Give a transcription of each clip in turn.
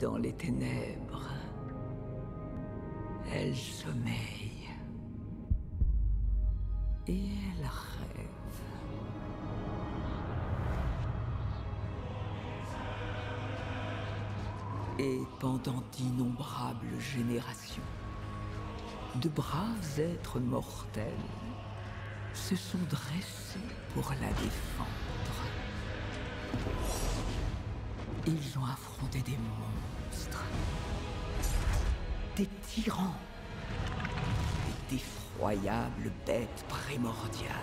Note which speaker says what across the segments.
Speaker 1: dans les ténèbres. Elle sommeille. Et elle rêve. Et pendant d'innombrables générations, de braves êtres mortels se sont dressés pour la défendre. Ils ont affronté des monstres des tyrans et d'effroyables bêtes primordiales.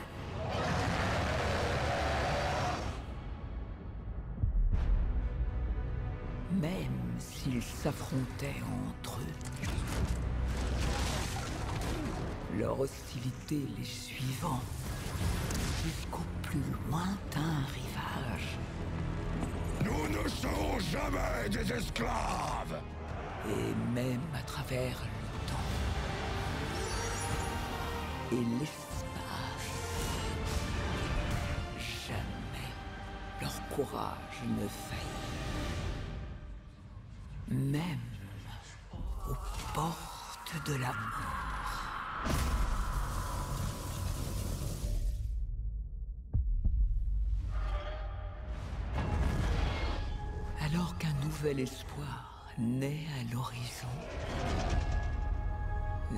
Speaker 1: Même s'ils s'affrontaient entre eux, leur hostilité les suivant jusqu'au plus lointain rivage. Nous ne serons jamais des esclaves Et même à travers le temps et l'espace, jamais leur courage ne faillit. L'espoir naît à l'horizon.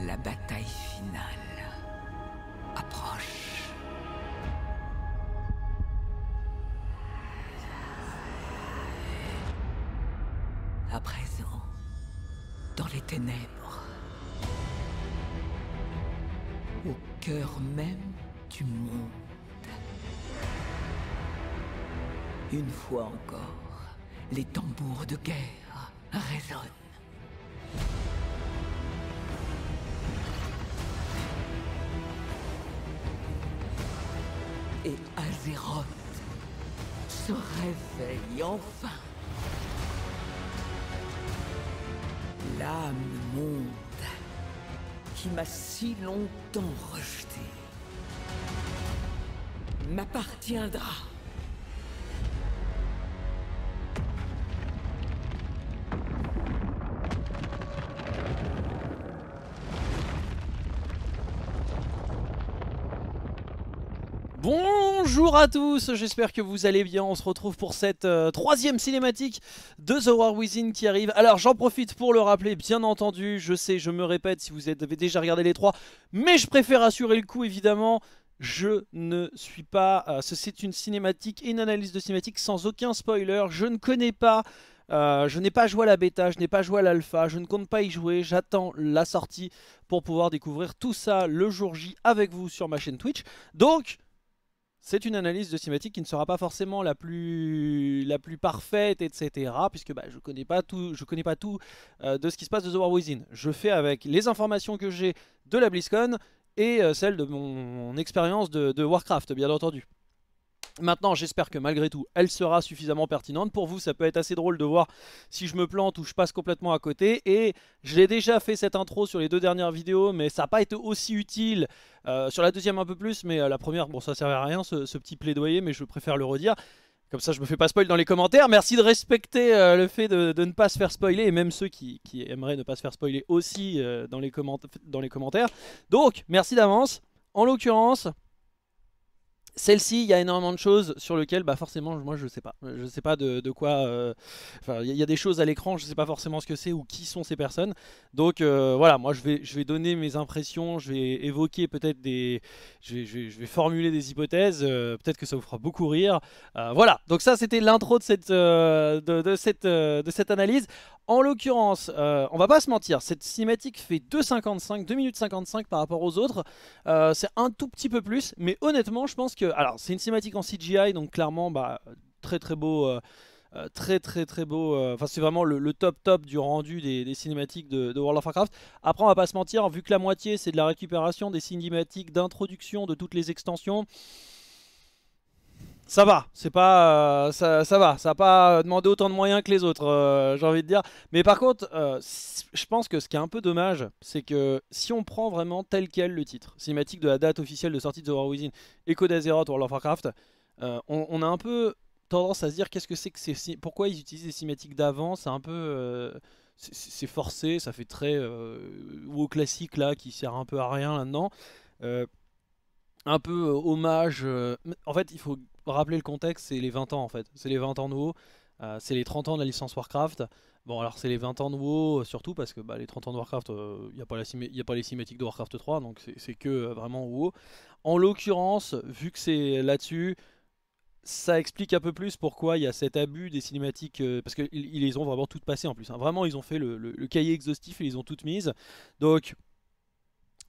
Speaker 1: La bataille finale approche. À présent, dans les ténèbres, au cœur même du monde. Une fois encore, les tambours de guerre résonnent. Et Azeroth se réveille enfin. L'âme monde qui m'a si longtemps rejeté m'appartiendra.
Speaker 2: Bonjour à tous, j'espère que vous allez bien, on se retrouve pour cette euh, troisième cinématique de The War Within qui arrive. Alors j'en profite pour le rappeler, bien entendu, je sais, je me répète si vous avez déjà regardé les trois, mais je préfère assurer le coup évidemment, je ne suis pas... Euh, ce C'est une cinématique une analyse de cinématique sans aucun spoiler, je ne connais pas... Euh, je n'ai pas joué à la bêta, je n'ai pas joué à l'alpha, je ne compte pas y jouer, j'attends la sortie pour pouvoir découvrir tout ça le jour J avec vous sur ma chaîne Twitch. Donc, c'est une analyse de cinématique qui ne sera pas forcément la plus, la plus parfaite, etc. Puisque bah, je ne connais pas tout, je connais pas tout euh, de ce qui se passe de The War Within. Je fais avec les informations que j'ai de la BlizzCon et euh, celle de mon, expérience de Warcraft, bien entendu. Maintenant, j'espère que malgré tout, elle sera suffisamment pertinente. Pour vous, ça peut être assez drôle de voir si je me plante ou je passe complètement à côté. Et je l'ai déjà fait cette intro sur les deux dernières vidéos, mais ça n'a pas été aussi utile. Euh, sur la deuxième un peu plus, mais euh, la première, bon, ça servait à rien, ce, petit plaidoyer, mais je préfère le redire. Comme ça, je me fais pas spoil dans les commentaires. Merci de respecter euh, le fait de, ne pas se faire spoiler, et même ceux qui, aimeraient ne pas se faire spoiler aussi dans les commentaires. Donc, merci d'avance. En l'occurrence, celle-ci, il y a énormément de choses sur lesquelles, bah forcément, moi je sais pas. Je sais pas de, quoi. Euh, il y, a des choses à l'écran, je sais pas forcément ce que c'est ou qui sont ces personnes. Donc euh, voilà, moi je vais, je vais donner mes impressions, je vais évoquer peut-être des. Je vais, formuler des hypothèses, euh, peut-être que ça vous fera beaucoup rire. voilà, donc ça c'était l'intro de cette, de, cette, de cette analyse. En l'occurrence, on va pas se mentir, cette cinématique fait 2,55, 2 minutes 55 par rapport aux autres. c'est un tout petit peu plus, mais honnêtement, je pense que alors c'est une cinématique en CGI, donc clairement, bah, très très beau. Euh, euh, très très très beau. Euh, enfin, c'est vraiment le, top top du rendu des, cinématiques de, de, World of Warcraft. Après, on va pas se mentir, hein, vu que la moitié c'est de la récupération des cinématiques d'introduction de toutes les extensions ça va, c'est pas, euh, ça, ça, va, ça n'a pas demandé autant de moyens que les autres, euh, j'ai envie de dire. Mais par contre, euh, je pense que ce qui est un peu dommage, c'est que si on prend vraiment tel quel le titre, cinématique de la date officielle de sortie de The War Within, Echo d'Azeroth, World of Warcraft, on, a un peu tendance à se dire qu'est-ce que c'est que c'est, pourquoi ils utilisent des cinématiques d'avant, c'est un peu c'est forcé, ça fait très euh, WoW classique là, qui sert un peu à rien là-dedans. un peu hommage. en fait, il faut rappeler le contexte, c'est les 20 ans en fait. C'est les 20 ans de WoW, euh, c'est les 30 ans de la licence Warcraft. Bon, alors c'est les 20 ans de WoW, euh, surtout parce que bah, les 30 ans de Warcraft, il euh, n'y a, pas les cinématiques de Warcraft 3, donc c'est que vraiment WoW. En l'occurrence, vu que c'est là-dessus, ça explique un peu plus pourquoi il y a cet abus des cinématiques, parce qu'ils ils les ont vraiment toutes passées en plus. Hein. Vraiment, ils ont fait le, le cahier exhaustif et ils ont toutes mises. Donc,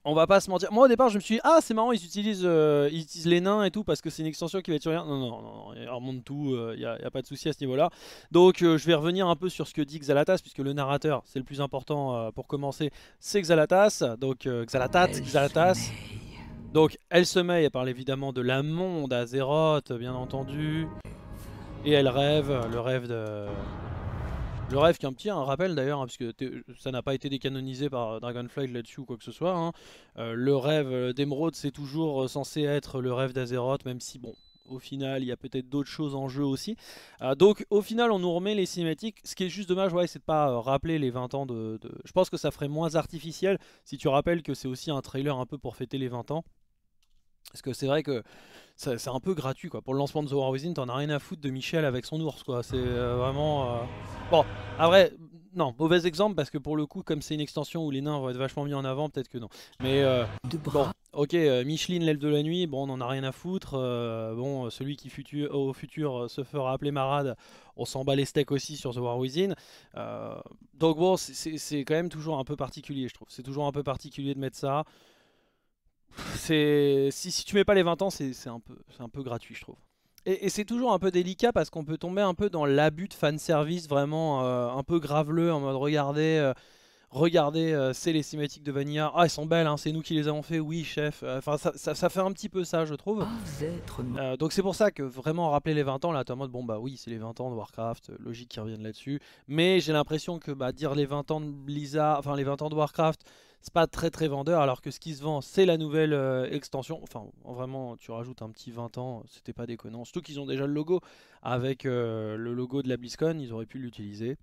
Speaker 2: on va pas se mentir. Moi au départ je me suis dit ah c'est marrant ils utilisent, euh, ils utilisent les nains et tout parce que c'est une extension qui va être sur rien. Non non non, on remonte tout, il euh, n'y a, pas de souci à ce niveau là. Donc euh, je vais revenir un peu sur ce que dit Xalatas puisque le narrateur c'est le plus important pour commencer. C'est Xalatas, donc Xalatat, Xalatas. Donc elle sommeille, elle parle évidemment de la monde à bien entendu. Et elle rêve, le rêve de... Le rêve qui est un petit rappel d'ailleurs, hein, parce que ça n'a pas été décanonisé par euh, Dragonflight là-dessus ou quoi que ce soit. Hein. Euh, le rêve euh, d'Emeraude, c'est toujours censé être le rêve d'Azeroth, même si bon, au final, il y a peut-être d'autres choses en jeu aussi. donc au final, on nous remet les cinématiques. Ce qui est juste dommage, ouais, c'est de pas rappeler les 20 ans de, Je pense que ça ferait moins artificiel si tu rappelles que c'est aussi un trailer un peu pour fêter les 20 ans. Parce que c'est vrai que c'est un peu gratuit quoi. Pour le lancement de The War Within, t'en as rien à foutre de Michel avec son ours quoi. C'est euh, vraiment. Euh, bon. Bon, vrai non, mauvais exemple parce que pour le coup, comme c'est une extension où les nains vont être vachement mis en avant, peut-être que non. Mais euh, bon, ok, Micheline, l'aile de la nuit, bon, on en a rien à foutre. bon, celui qui futur, au futur se fera appeler Marade, on s'en bat les steaks aussi sur The War Within. donc bon, c'est quand même toujours un peu particulier, je trouve. C'est toujours un peu particulier de mettre ça. Si, si tu mets pas les 20 ans, c'est un, peu, un peu gratuit, je trouve. Et, c'est toujours un peu délicat parce qu'on peut tomber un peu dans l'abus de fanservice, vraiment euh, un peu graveleux, en mode regardez, euh, regardez, euh, c'est les cinématiques de Vanilla. Ah, elles sont belles, hein, c'est nous qui les avons fait, oui, chef. Enfin, ça, fait un petit peu ça, je trouve. Ah, donc c'est pour ça que vraiment rappeler les 20 ans, là, t'es en mode bon, bah oui, c'est les 20 ans de Warcraft, logique qu'ils reviennent là-dessus. Mais j'ai l'impression que bah, dire les 20 ans de Blizzard, enfin les 20 ans de Warcraft c'est pas très très vendeur alors que ce qui se vend c'est la nouvelle euh, extension enfin vraiment tu rajoutes un petit 20 ans c'était pas déconnant surtout qu'ils ont déjà le logo avec euh, le logo de la BlizzCon ils auraient pu l'utiliser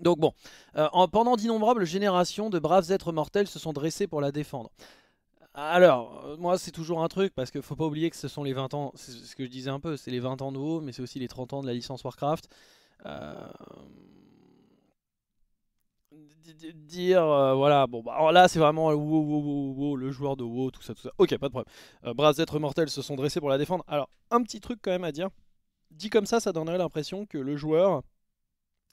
Speaker 2: donc bon euh, pendant d'innombrables générations de braves êtres mortels se sont dressés pour la défendre alors, moi, c'est toujours un truc, parce que faut pas oublier que ce sont les 20 ans, c'est ce que je disais un peu, c'est les 20 ans de haut, mais c'est aussi les 30 ans de la licence Warcraft. Euh, dire, euh, voilà, bon, bah, alors là, c'est vraiment le joueur de wow, tout ça, tout ça. Ok, pas de problème. Euh, bras d'êtres mortels se sont dressés pour la défendre. Alors, un petit truc quand même à dire. Dit comme ça, ça donnerait l'impression que le joueur,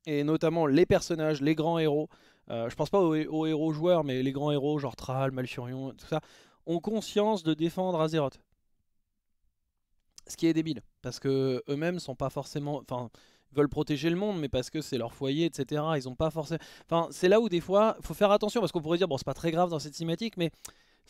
Speaker 2: et notamment les personnages, les grands héros, euh, je pense pas aux, héros joueurs, mais les grands héros, genre Thrall, Malfurion, tout ça, ont conscience de défendre Azeroth. Ce qui est débile, parce que eux-mêmes sont pas forcément. Enfin, veulent protéger le monde, mais parce que c'est leur foyer, etc. Ils ont pas forcément. Enfin, c'est là où des fois, faut faire attention parce qu'on pourrait dire bon, c'est pas très grave dans cette cinématique, mais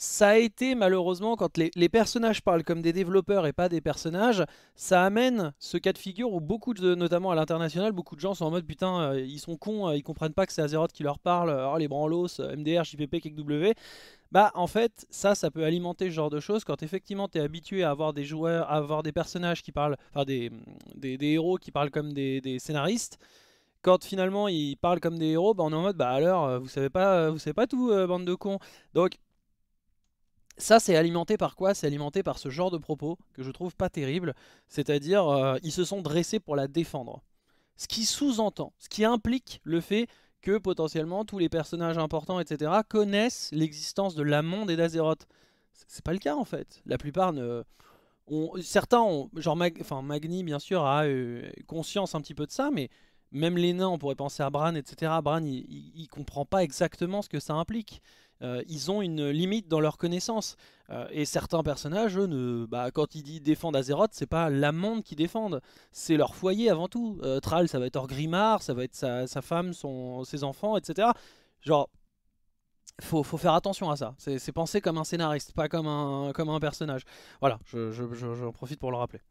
Speaker 2: ça a été malheureusement, quand les, personnages parlent comme des développeurs et pas des personnages, ça amène ce cas de figure où beaucoup, de, notamment à l'international, beaucoup de gens sont en mode putain, euh, ils sont cons, euh, ils comprennent pas que c'est Azeroth qui leur parle, euh, oh, les branlos, MDR, JPP, KW. Bah en fait, ça, ça peut alimenter ce genre de choses quand effectivement tu es habitué à avoir des joueurs, à avoir des personnages qui parlent, enfin des, des, héros qui parlent comme des, scénaristes quand finalement ils parlent comme des héros, bah on est en mode bah alors vous savez pas vous savez pas tout bande de cons. Donc ça, c'est alimenté par quoi C'est alimenté par ce genre de propos que je trouve pas terrible. C'est-à-dire, euh, ils se sont dressés pour la défendre. Ce qui sous-entend, ce qui implique le fait que potentiellement tous les personnages importants, etc., connaissent l'existence de l'Amonde et d'Azeroth. C'est pas le cas en fait. La plupart ne. certains ont. Genre, enfin, Magni, bien sûr, a euh, conscience un petit peu de ça, mais même les nains, on pourrait penser à Bran, etc. Bran, il, il, comprend pas exactement ce que ça implique. Euh, ils ont une limite dans leur connaissance. Euh, et certains personnages, ne, bah, quand ils disent défendent Azeroth, c'est pas monde qui défendent, c'est leur foyer avant tout. Euh, ça va être Orgrimmar, ça va être sa, femme, son, ses enfants, etc. Genre, faut, faut faire attention à ça. C'est penser comme un scénariste, pas comme un, personnage. Voilà, j'en je, profite pour le rappeler.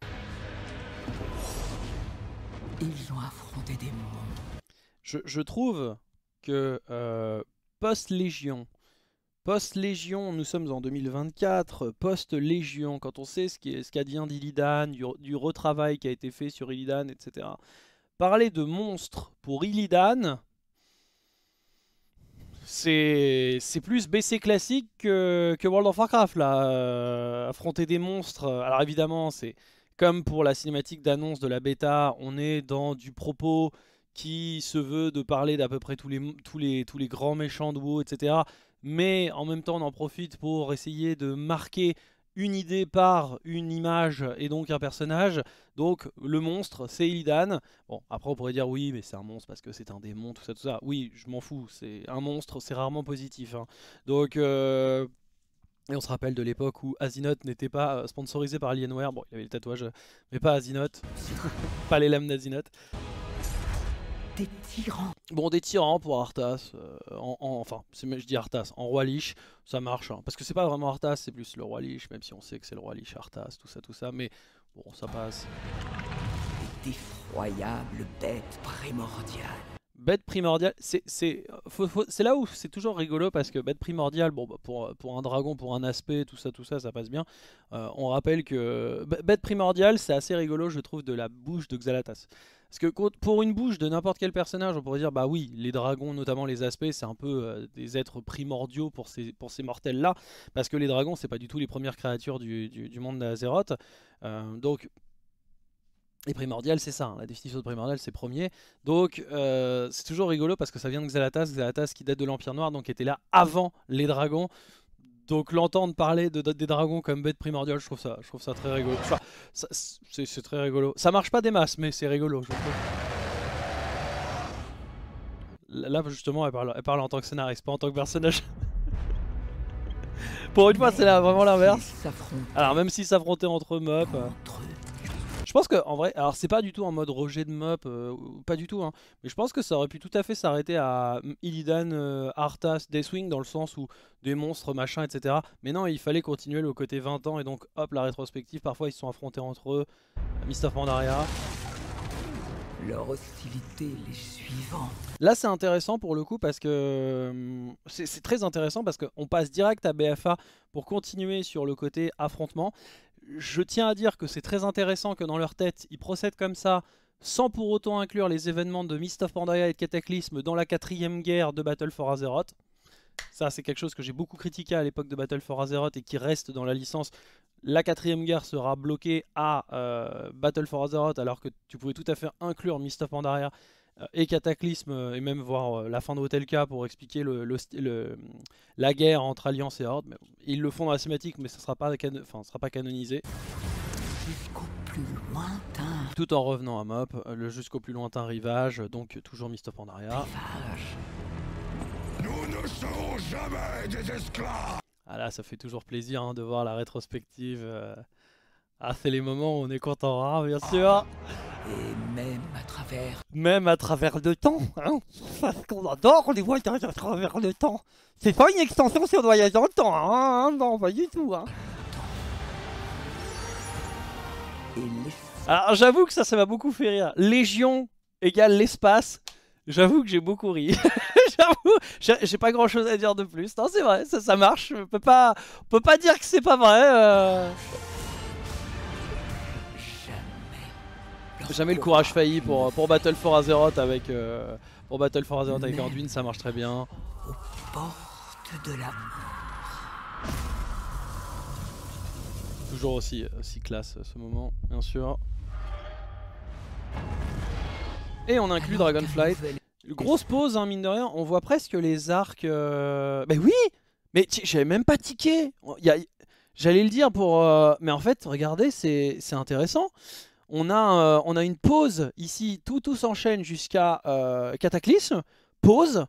Speaker 1: Ils ont affronté des
Speaker 2: Je, trouve que euh, post-Légion, post-Légion, nous sommes en 2024, post-Légion, quand on sait ce qu'advient ce du, retravail qui a été fait sur Illidan, etc. Parler de monstres pour Illidan, c'est plus BC classique que, que, World of Warcraft, là. Euh, affronter des monstres, alors évidemment, c'est comme pour la cinématique d'annonce de la bêta, on est dans du propos qui se veut de parler d'à peu près tous les, tous, les, tous les grands méchants de WoW, etc. Mais en même temps, on en profite pour essayer de marquer une idée par une image et donc un personnage. Donc le monstre, c'est Illidan. Bon, après on pourrait dire oui, mais c'est un monstre parce que c'est un démon, tout ça, tout ça. Oui, je m'en fous, c'est un monstre, c'est rarement positif. Hein. Donc euh, et on se rappelle de l'époque où Azinoth n'était pas euh, sponsorisé par Alienware. Bon, il y avait le tatouage, euh, mais pas Azinoth. pas les lames d'Azinoth. Des tyrans. Bon, des tyrans pour Arthas. Euh, enfin, je dis Arthas, en roi Lich, ça marche. Hein. parce que c'est pas vraiment Arthas, c'est plus le roi Lich, même si on sait que c'est le roi Lich, Arthas, tout ça, tout ça. Mais bon, ça passe. D'effroyables bêtes primordiales. Bête primordiale, c'est là où c'est toujours rigolo parce que bête primordiale, bon, bah, pour, un dragon, pour un aspect, tout ça, tout ça, ça passe bien. Euh, on rappelle que bête primordiale, c'est assez rigolo, je trouve, de la bouche de Xalatas. Parce que pour une bouche de n'importe quel personnage, on pourrait dire, bah oui, les dragons, notamment les aspects, c'est un peu euh, des êtres primordiaux pour ces, mortels-là, parce que les dragons, c'est pas du tout les premières créatures du, monde d'Azeroth. Azeroth. donc et primordial, c'est ça. Hein. La définition de primordial, c'est premier. Donc, euh, c'est toujours rigolo parce que ça vient de Xalatas. Xalatas qui date de l'Empire Noir, donc était là avant les dragons. Donc, l'entendre parler de, des dragons comme bête primordiale, je trouve ça, je trouve ça très rigolo. c'est très rigolo. Ça marche pas des masses, mais c'est rigolo, Là, justement, elle parle, en tant que scénariste, pas en tant que personnage. Pour une fois, c'est vraiment l'inverse. Alors, même s'ils s'affrontaient euh, entre eux, je pense que en vrai, alors c'est pas du tout en mode rejet de mop, euh, pas du tout, hein, mais je pense que ça aurait pu tout à fait s'arrêter à mm, Illidan, euh, Arthas, Deathwing, dans le sens où des monstres, machin, etc. Mais non, il fallait continuer le côté 20 ans, et donc hop, la rétrospective, parfois ils sont affrontés entre eux, Mist of Pandaria. Leur hostilité
Speaker 1: les suivants.
Speaker 2: Là, c'est intéressant pour le coup parce que mm, c'est très intéressant parce qu'on passe direct à BFA pour continuer sur le côté affrontement je tiens à dire que c'est très intéressant que dans leur tête, ils procèdent comme ça, sans pour autant inclure les événements de Mist of Pandaria et de Cataclysme dans la quatrième guerre de Battle for Azeroth. Ça, c'est quelque chose que j'ai beaucoup critiqué à l'époque de Battle for Azeroth et qui reste dans la licence. La quatrième guerre sera bloquée à euh, Battle for Azeroth alors que tu pouvais tout à fait inclure Mist of Pandaria euh, et Cataclysme, euh, et même voir euh, la fin de Hotelka pour expliquer la guerre entre Alliance et Horde. ils le font dans la cinématique, mais ça ne sera, pas sera canonisé. Tout en revenant à Mop, le jusqu'au plus lointain rivage, donc toujours Mist of Nous
Speaker 1: ne serons jamais des esclaves
Speaker 2: Ah là, ça fait toujours plaisir hein, de voir la rétrospective. Ah, c'est les moments où on est content, hein, bien sûr ah même à travers... Même à travers le temps, hein Parce qu'on adore les voyages à travers le temps. C'est pas une extension sur le voyage dans le temps, hein, hein Non, pas du tout, hein Alors j'avoue que ça, ça m'a beaucoup fait rire. Légion égale l'espace. J'avoue que j'ai beaucoup ri. J'avoue, j'ai pas grand chose à dire de plus. Non, c'est vrai, ça, ça marche. On peut pas, on peut pas dire que c'est pas vrai. Euh. Jamais le courage failli pour, pour Battle for Azeroth avec, euh, pour Battle for Azeroth avec ça marche très bien. Toujours aussi, aussi classe euh, ce moment, bien sûr. Et on inclut Dragonflight. Grosse pause, hein, mine de rien, on voit presque les arcs... Euh... oui Mais j'avais même pas tiqué J'allais le dire pour... Euh, mais en fait, regardez, c'est intéressant on a, euh, on a une pause ici, tout, tout s'enchaîne jusqu'à euh, Cataclysme, pause,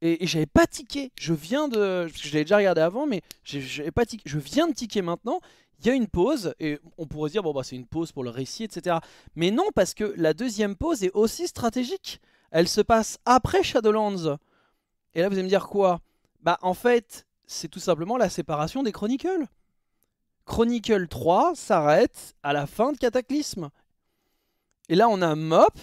Speaker 2: et, j'avais pas tiqué, je viens de, je l'avais déjà regardé avant, mais j'ai pas tiqué, je viens de tiquer maintenant, il y a une pause, et on pourrait dire, bon bah c'est une pause pour le récit, etc. Mais non, parce que la deuxième pause est aussi stratégique, elle se passe après Shadowlands. Et là vous allez me dire quoi Bah en fait, c'est tout simplement la séparation des Chronicles. Chronicle 3 s'arrête à la fin de Cataclysme. Et là, on a Mop,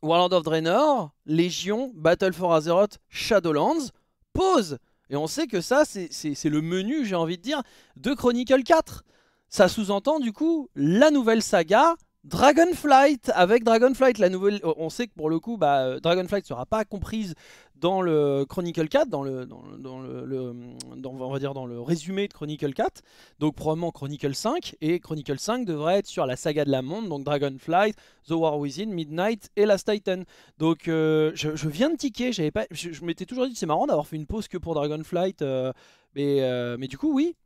Speaker 2: Warlord of Draenor, Légion, Battle for Azeroth, Shadowlands, pause Et on sait que ça, c'est le menu, j'ai envie de dire, de Chronicle 4. Ça sous-entend du coup la nouvelle saga Dragonflight, avec Dragonflight, la nouvelle, oh, on sait que pour le coup, bah, euh, Dragonflight sera pas comprise dans le Chronicle 4, dans le, dans, le, dans, on va dire dans le résumé de Chronicle 4, donc probablement Chronicle 5, et Chronicle 5 devrait être sur la saga de la monde, donc Dragonflight, The War Within, Midnight et Last Titan. Donc euh, je, viens de tiquer, j'avais pas, je, m'étais toujours dit c'est marrant d'avoir fait une pause que pour Dragonflight, euh, mais, mais du coup oui.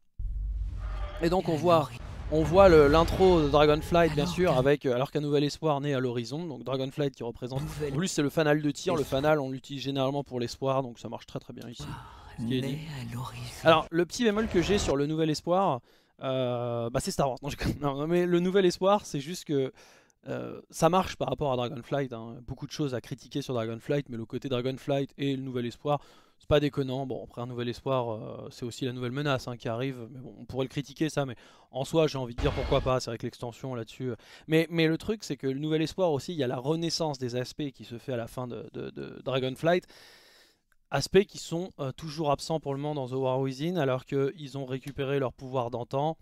Speaker 2: Et donc on voit... On voit l'intro de Dragonflight, bien sûr, avec euh, alors qu'un nouvel espoir naît à l'horizon. Donc Dragonflight qui représente. En plus, c'est le fanal de tir. Le fanal, on l'utilise généralement pour l'espoir, donc ça marche très très bien ici. Alors, le petit bémol que j'ai sur le nouvel espoir, euh, bah, c'est Star Wars. Non, non, mais le nouvel espoir, c'est juste que euh, ça marche par rapport à Dragonflight. Hein. Beaucoup de choses à critiquer sur Dragonflight, mais le côté Dragonflight et le nouvel espoir c'est pas déconnant. Bon, après, un nouvel espoir, euh, c'est aussi la nouvelle menace hein, qui arrive. on pourrait le critiquer, ça, mais en soi, j'ai envie de dire pourquoi pas. C'est avec l'extension là-dessus. Euh. Mais, mais le truc, c'est que le nouvel espoir aussi, il y a la renaissance des aspects qui se fait à la fin de, Dragonflight. Aspects qui sont euh, toujours absents pour le moment dans The War Within, alors qu'ils ont récupéré leur pouvoir d'antan.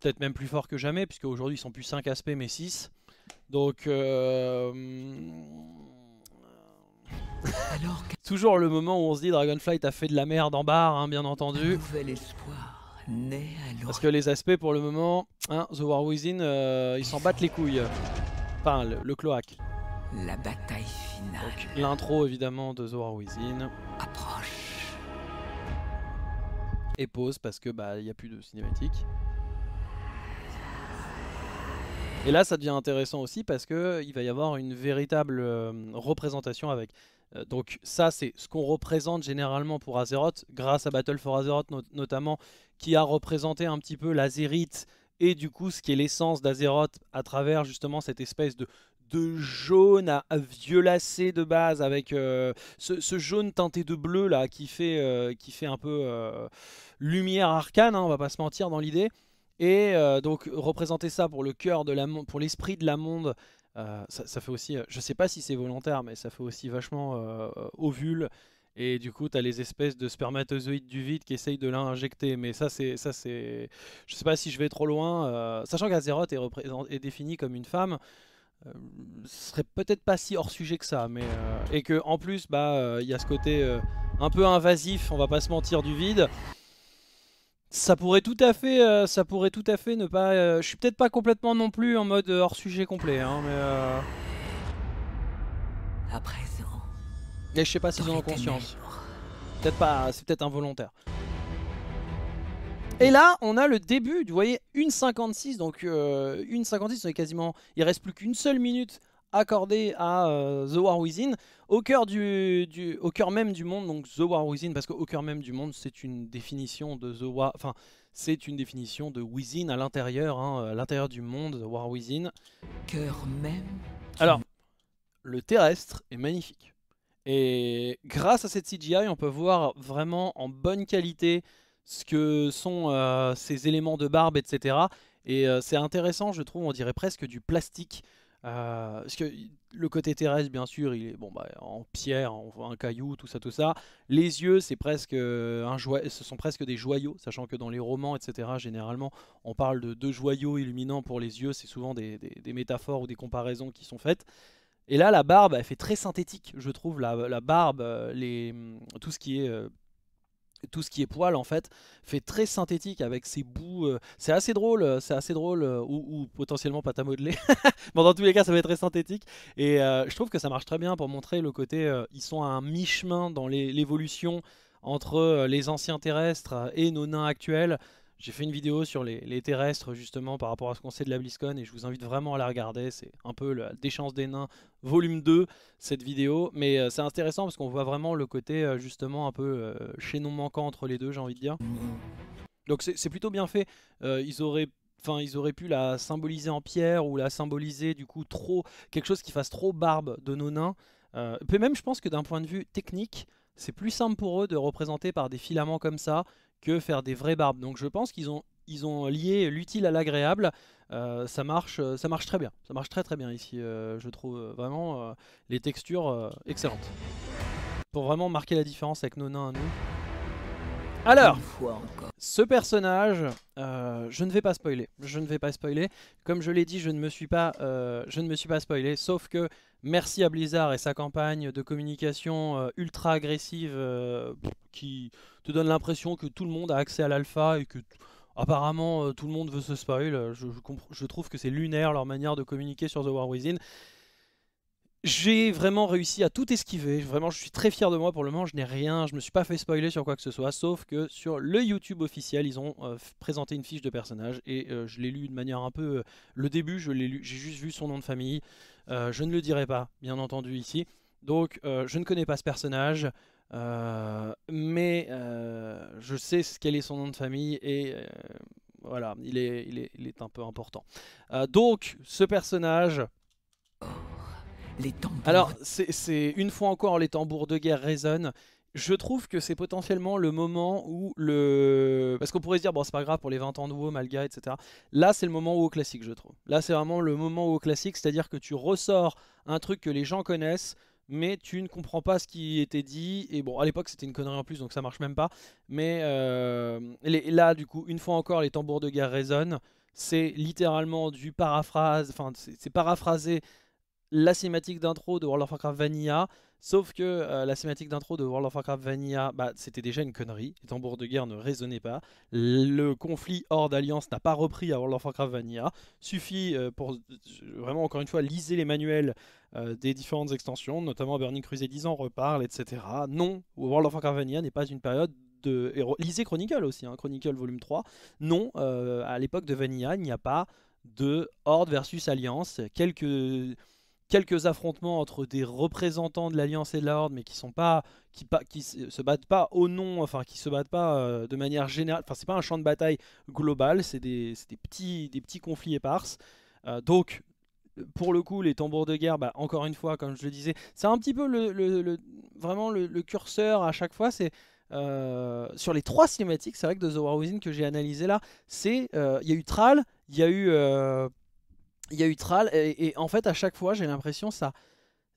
Speaker 2: Peut-être même plus fort que jamais, puisque aujourd'hui, ils sont plus 5 aspects, mais 6. Donc, euh, Toujours le moment où on se dit Dragonflight a fait de la merde en barre, hein, bien entendu. Parce que les aspects pour le moment, hein, The War Within, euh, ils s'en battent les couilles. Enfin, le, cloaque. L'intro évidemment de The War Within. Et pause parce que bah il n'y a plus de cinématique. Et là, ça devient intéressant aussi parce que il va y avoir une véritable euh, représentation avec euh, donc ça c'est ce qu'on représente généralement pour Azeroth, grâce à Battle for Azeroth notamment, qui a représenté un petit peu l'Azerite et du coup ce qui est l'essence d'Azeroth à travers justement cette espèce de, de jaune à, violacé de base avec euh, ce, jaune teinté de bleu là qui fait, euh, qui fait un peu lumière arcane, hein, on va pas se mentir dans l'idée. Et donc représenter ça pour le cœur de la pour l'esprit de la monde euh, ça, fait aussi, euh, je sais pas si c'est volontaire, mais ça fait aussi vachement euh, ovule. Et du coup, tu as les espèces de spermatozoïdes du vide qui essayent de l'injecter. Mais ça, c'est. ça c'est, Je sais pas si je vais trop loin. sachant qu'Azeroth est, et définie comme une femme, ce serait peut-être pas si hors sujet que ça. Mais, et que en plus, bah, il y a ce côté un peu invasif, on va pas se mentir, du vide. Ça pourrait tout à fait, euh, ça pourrait tout à fait ne pas. Euh, je suis peut-être pas complètement non plus en mode euh, hors sujet complet, hein, mais. Euh... À présent. Et je sais pas s'ils en ont conscience. Peut-être pas, hein, c'est peut-être involontaire. Et là, on a le début, vous voyez, 1,56, donc 1,56, on quasiment, il reste plus qu'une seule minute accordée à The War Within. Au cœur, du, au cœur même du monde, donc The War Within, parce qu'au cœur même du monde, c'est une définition de The War... Enfin, c'est une définition de Within à l'intérieur, hein, à l'intérieur du monde, The War Within.
Speaker 1: même Alors,
Speaker 2: le terrestre est magnifique. Et grâce à cette CGI, on peut voir vraiment en bonne qualité ce que sont euh, ces éléments de barbe, etc. Et euh, c'est intéressant, je trouve, on dirait presque du plastique. Euh, parce que le côté terrestre, bien sûr, il est bon, bah, en pierre, on voit un caillou, tout ça, tout ça. Les yeux, c'est presque euh, un ce sont presque des joyaux, sachant que dans les romans, etc., généralement, on parle de deux joyaux illuminants pour les yeux. C'est souvent des, métaphores ou des comparaisons qui sont faites. Et là, la barbe, elle fait très synthétique, je trouve. La, barbe, euh, hum, tout ce qui est tout ce qui est poil en fait fait très synthétique avec ses bouts. Euh, c'est assez drôle, euh, c'est assez drôle euh, ou, potentiellement pas à modeler. bon dans tous les cas ça va être très synthétique et je trouve que ça marche très bien pour montrer le côté ils sont à un mi-chemin dans l'évolution entre les anciens terrestres et nos nains actuels. J'ai fait une vidéo sur les, terrestres justement par rapport à ce qu'on sait de la BlizzCon et je vous invite vraiment à la regarder. C'est un peu la déchance des nains, volume 2, cette vidéo. Mais euh, c'est intéressant parce qu'on voit vraiment le côté euh, justement un peu chez euh, chaînon manquant entre les deux, j'ai envie de dire. Donc c'est plutôt bien fait. ils auraient Enfin, ils auraient pu la symboliser en pierre ou la symboliser du coup trop quelque chose qui fasse trop barbe de nos nains. Euh, même je pense que d'un point de vue technique, c'est plus simple pour eux de représenter par des filaments comme ça que faire des vraies barbes. Donc je pense qu'ils ont, ils ont lié l'utile à l'agréable. Euh, ça, marche, euh, ça marche très bien. Ça marche très très bien ici, euh, je trouve vraiment les textures excellentes. Pour vraiment marquer la différence avec nos à nous. Alors, ce personnage, euh, je ne vais pas spoiler. Je ne vais pas spoiler. Comme je l'ai dit, je ne me suis pas, euh, je ne me suis pas spoilé. Sauf que merci à Blizzard et sa campagne de communication euh, ultra agressive qui te donne l'impression que tout le monde a accès à l'alpha et que apparemment tout le monde veut se spoil. je trouve que c'est lunaire leur manière de communiquer sur The War Within. J'ai vraiment réussi à tout esquiver, vraiment je suis très fier de moi pour le moment, je n'ai rien, je me suis pas fait spoiler sur quoi que ce soit, sauf que sur le YouTube officiel, ils ont euh, présenté une fiche de personnage et euh, je l'ai lu de manière un peu... Euh, le début, je l'ai j'ai juste vu son nom de famille, je ne le dirai pas, bien entendu, ici. Donc je ne connais pas ce personnage, mais je sais quel est son nom de famille et voilà, il est, est, il est un peu important. donc ce personnage les Alors, c'est une fois encore les tambours de guerre résonnent. Je trouve que c'est potentiellement le moment où le... Parce qu'on pourrait se dire, bon c'est pas grave pour les 20 ans de Malga, etc. Là c'est le moment où au classique je trouve. Là c'est vraiment le moment au classique, c'est-à-dire que tu ressors un truc que les gens connaissent, mais tu ne comprends pas ce qui était dit. Et bon, à l'époque, c'était une connerie en plus, donc ça marche même pas. Mais euh, là, du coup, une fois encore, les tambours de guerre résonnent. C'est littéralement du paraphrase, enfin, c'est paraphrasé la cinématique d'intro de World of Warcraft Vanilla, sauf que euh, la cinématique d'intro de World of Warcraft Vanilla, bah, c'était déjà une connerie, les tambours de guerre ne résonnaient pas, le conflit Horde-Alliance n'a pas repris à World of Warcraft Vanilla, suffit euh, pour, euh, vraiment encore une fois, lisez les manuels des différentes extensions, notamment Burning Crusade ans reparle, etc. Non, World of Warcraft Vanilla n'est pas une période de... lisez Chronicle aussi, hein, Chronicle volume 3. Non, à l'époque de Vanilla, il n'y a pas de Horde versus Alliance, quelques quelques affrontements entre des représentants de l'Alliance et de l'Ordre mais qui sont pas, qui, pas, qui se battent pas au nom, enfin qui se battent pas euh, de manière générale. Enfin, c'est pas un champ de bataille global, c'est des, des, petits, des petits conflits épars euh, donc, pour le coup, les tambours de guerre, bah, encore une fois, comme je le disais, c'est un petit peu le, le, vraiment le, curseur à chaque fois. C'est euh, sur les trois cinématiques, c'est vrai que de The War Within que j'ai analysé là, c'est il y a eu Tral, il y a eu il y a eu Tral, et, en fait, à chaque fois, j'ai l'impression ça,